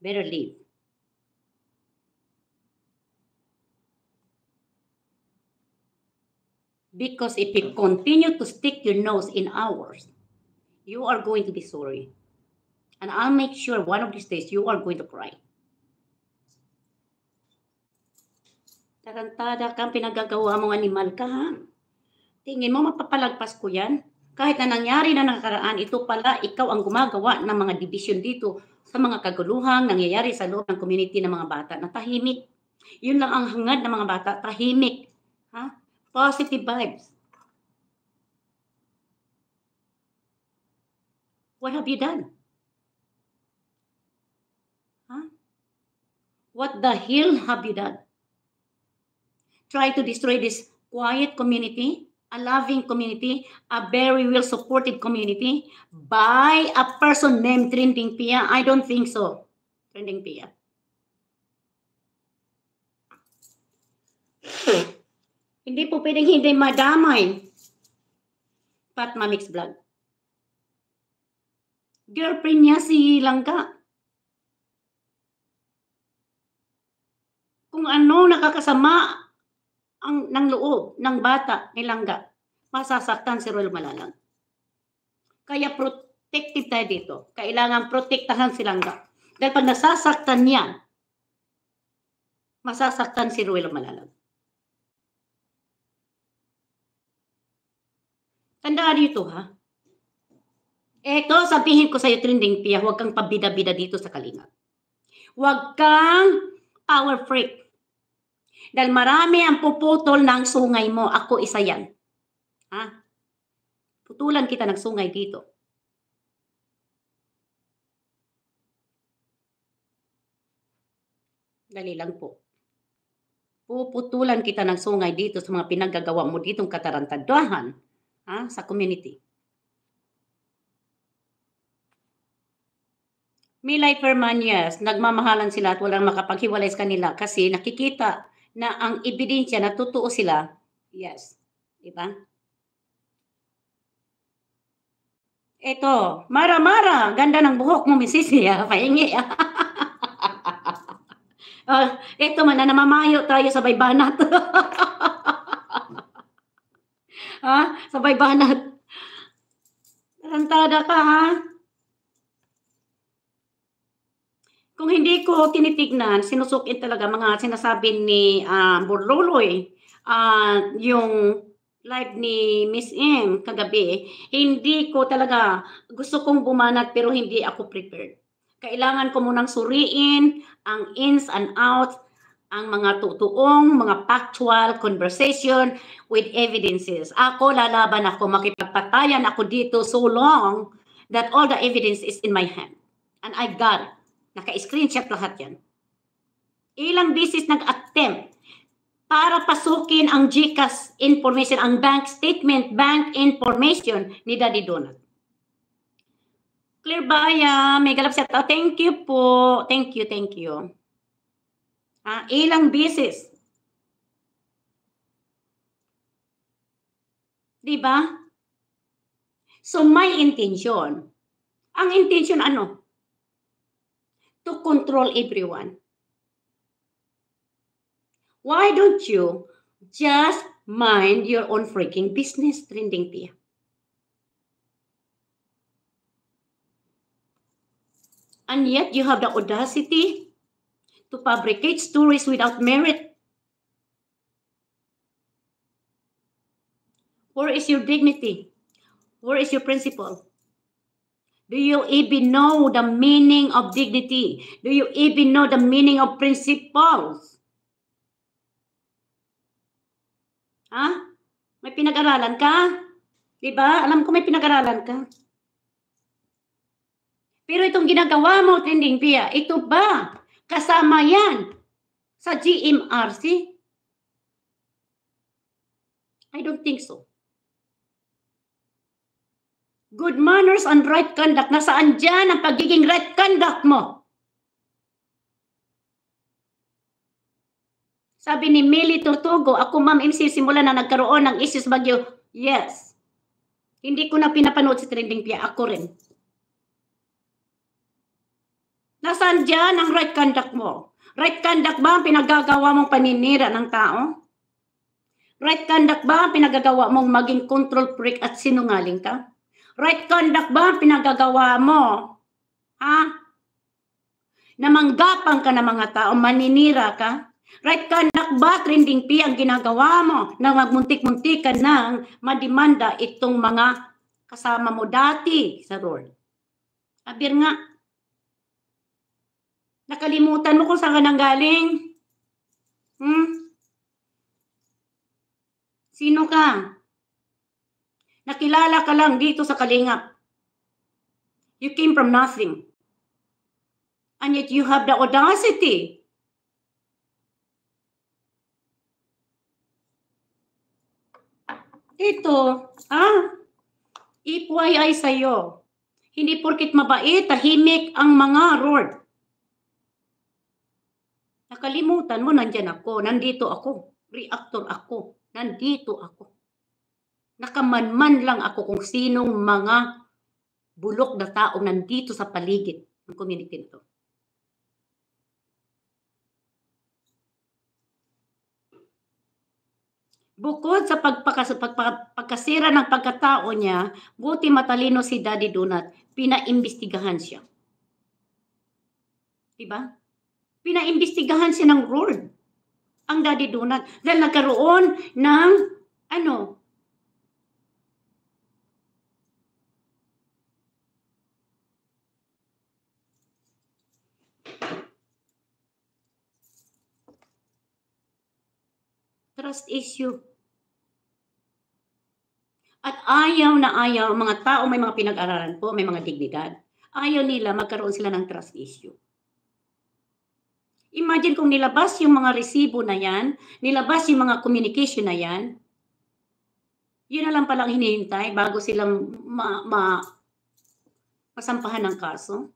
Better leave. Because if you continue to stick your nose in ours, you are going to be sorry. And I'll make sure one of these days you are going to cry. Tarantada kang pinagagawa mong animal ka. Ha? Tingin mo mapapalagpas ko yan? Kahit na nangyari na nakaraan, ito pala ikaw ang gumagawa ng mga division dito sa mga kaguluhang nangyayari sa loob ng community ng mga bata na tahimik. Yun lang ang hangad ng mga bata, tahimik. Ha? Positive vibes. What have you done? Huh? What the hell have you done? Try to destroy this quiet community, a loving community, a very well supported community by a person named Trending Pia? I don't think so. Trending Pia. Hmm. hindi po pwedeng hindi madamay. Pat Mamix Vlog. Girlfriend niya si Langka. Kung ano nakakasama ang ng loob ng bata ni Langga, masasaktan si Roel Malalang. Kaya protective tayo dito. Kailangan protektahan si Langga. Dahil pag nasasaktan niya, masasaktan si Roel Malalang. Tandaan dito ha, Eto, sabihin ko sa iyo, Trinding Pia, huwag kang pabida-bida dito sa Kalinga. Huwag kang power freak. Dahil marami ang puputol ng sungay mo. Ako isa yan. Ha? Putulan kita ng sungay dito. Dali lang po. Puputulan kita ng sungay dito sa mga pinaggagawa mo ditong katarantaduhan ha, sa community. May Milay Permanyas, nagmamahalan sila at walang makapaghiwalay sa kanila kasi nakikita na ang ebidensya na totoo sila. Yes. Di ba? Ito, Mara Mara, ganda ng buhok mo, misis. Yeah, pahingi. uh, oh, ito man, na namamayo tayo sa baybanat. ha? Ah, sa baybanat. Tarantada ka, ha? ko tinitignan, sinusukin talaga mga sinasabi ni uh, Burloloy, uh, yung live ni Miss M kagabi, hindi ko talaga, gusto kong bumanat pero hindi ako prepared. Kailangan ko munang suriin ang ins and outs, ang mga totoong, mga factual conversation with evidences. Ako, lalaban ako, makipagpatayan ako dito so long that all the evidence is in my hand. And I got it. Naka-screenshot lahat yan. Ilang beses nag-attempt para pasukin ang GCAS information, ang bank statement, bank information ni Daddy Donald. Clear ba ya? May galap siya. Oh, thank you po. Thank you, thank you. Ah, ilang beses. Di ba? So may intention. Ang intention ano? to control everyone. Why don't you just mind your own freaking business, Trending Pia? And yet you have the audacity to fabricate stories without merit. Where is your dignity? Where is your principle? Do you even know the meaning of dignity? Do you even know the meaning of principles? Ha? May pinag-aralan ka? Di ba? Alam ko may pinag-aralan ka. Pero itong ginagawa mo, Tending Pia, ito ba? Kasama yan sa GMRC? I don't think so. Good manners and right conduct. Nasaan dyan ang pagiging right conduct mo? Sabi ni Mili Tortugo, ako ma'am MC simula na nagkaroon ng issues bagyo. Yes. Hindi ko na pinapanood si Trending Pia. Ako rin. Nasaan dyan ang right conduct mo? Right conduct ba ang pinagagawa mong paninira ng tao? Right conduct ba ang pinagagawa mong maging control freak at sinungaling ka? Right conduct ba ang pinagagawa mo? Ha? Namanggapang ka ng mga tao, maninira ka? Right conduct ba, trending P, ang ginagawa mo na magmuntik-muntik ka ng madimanda itong mga kasama mo dati sa Lord? Abir nga, nakalimutan mo kung saan ka nang galing? Hmm? Sino ka? Nakilala ka lang dito sa Kalingap. You came from nothing. And yet you have the audacity Ito, ah, ipwayay sa'yo. Hindi porkit mabait, tahimik ang mga Lord. Nakalimutan mo, nandyan ako, nandito ako, reactor ako, nandito ako. Nakamanman lang ako kung sinong mga bulok na tao nandito sa paligid ng community na Bukod sa pagpakas, pagpa, ng pagkatao niya, buti matalino si Daddy Donut, pinaimbestigahan siya. Diba? Pinaimbestigahan siya ng Lord, ang Daddy Donut, dahil nagkaroon ng ano, trust issue. At ayaw na ayaw, mga tao may mga pinag-aralan po, may mga dignidad. Ayaw nila magkaroon sila ng trust issue. Imagine kung nilabas yung mga resibo na yan, nilabas yung mga communication na yan, yun na lang palang hinihintay bago silang ma, ma, masampahan ng kaso.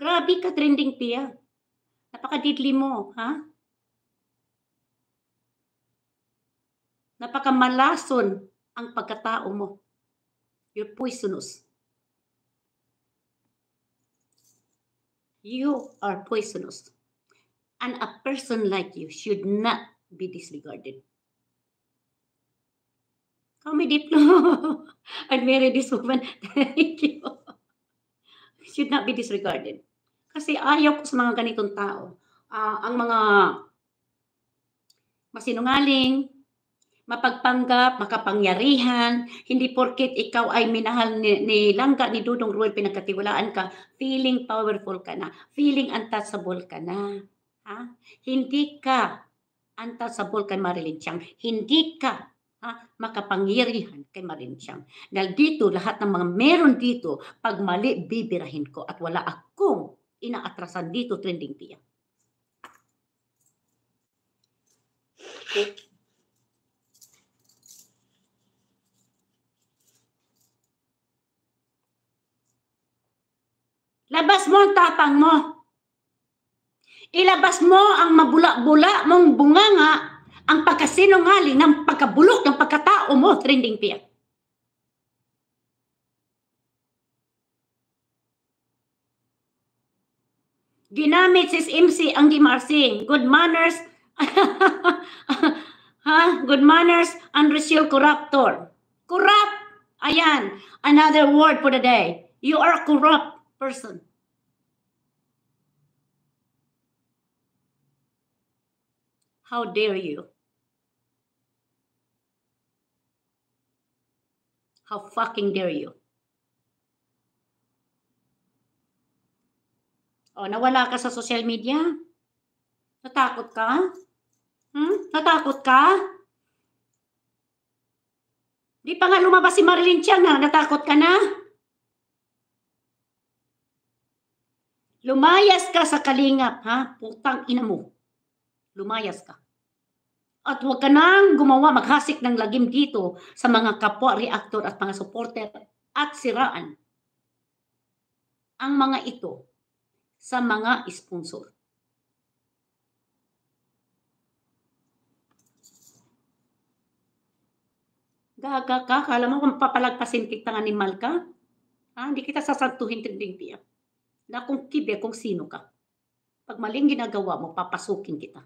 Grabe ka, trending Pia. Napakadidli mo, ha? Napakamalason ang pagkatao mo. You're poisonous. You are poisonous. And a person like you should not be disregarded. Kami diplo. Admire this woman. Thank you. Should not be disregarded. Kasi ayaw ko sa mga ganitong tao. Uh, ang mga masinungaling, mapagpanggap, makapangyarihan, hindi porket ikaw ay minahal ni, ni Langga, ni Dudong Ruel, pinagkatiwalaan ka, feeling powerful ka na, feeling untouchable ka na. Ha? Hindi ka untouchable kay Marilyn Chang, hindi ka ha, makapangyarihan kay Marilyn Chang. Dahil dito, lahat ng mga meron dito, pag mali, bibirahin ko at wala akong inaatrasan dito, trending tiya. Okay. Labas mo ang tapang mo. Ilabas mo ang mabula-bula mong bunganga, ang pagkasinungaling, ang pagkabulok ng pagkatao mo, trending peer. Ginamit sis MC ang gimarsing. Good manners. ha? Good manners and racial corruptor. Corrupt. Ayan. Another word for the day. You are corrupt person. How dare you? How fucking dare you? Oh, nawala ka sa social media? Natakot ka? Hmm? Natakot ka? Di pa nga lumabas si Marilyn Chiang na natakot ka na? Lumayas ka sa kalingap, ha? Putang ina mo. Lumayas ka. At huwag ka nang gumawa, maghasik ng lagim dito sa mga kapwa reactor at mga supporter at siraan. Ang mga ito sa mga sponsor. Gaga ka, kala mo kung papalagpasin kita nga ka? Malka? Ha? Hindi kita sasantuhin tinding tiyak na kung kibe kung sino ka. Pag maling ginagawa mo, papasukin kita.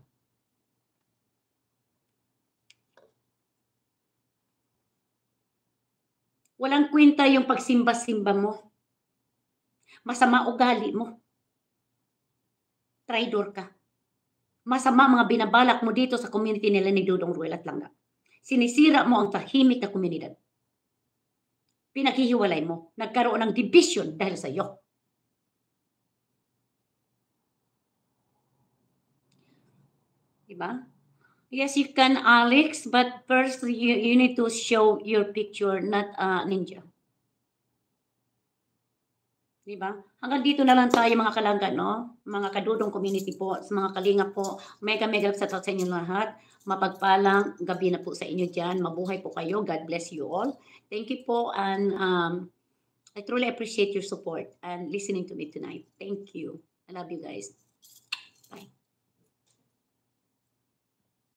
Walang kwenta yung pagsimba-simba mo. Masama ugali mo. Traidor ka. Masama mga binabalak mo dito sa community nila ni Dudong Ruel at Langga. Sinisira mo ang tahimik na komunidad. Pinaghihiwalay mo. Nagkaroon ng division dahil sa iyo. Diba? Yes, you can, Alex, but first you, you need to show your picture, not uh, ninja. Diba? Hanggang dito na lang tayo mga kalangga, no? Mga kadudong community po, mga kalinga po, mega mega sa sa inyo lahat. Mapagpalang gabi na po sa inyo dyan. Mabuhay po kayo. God bless you all. Thank you po and um, I truly appreciate your support and listening to me tonight. Thank you. I love you guys.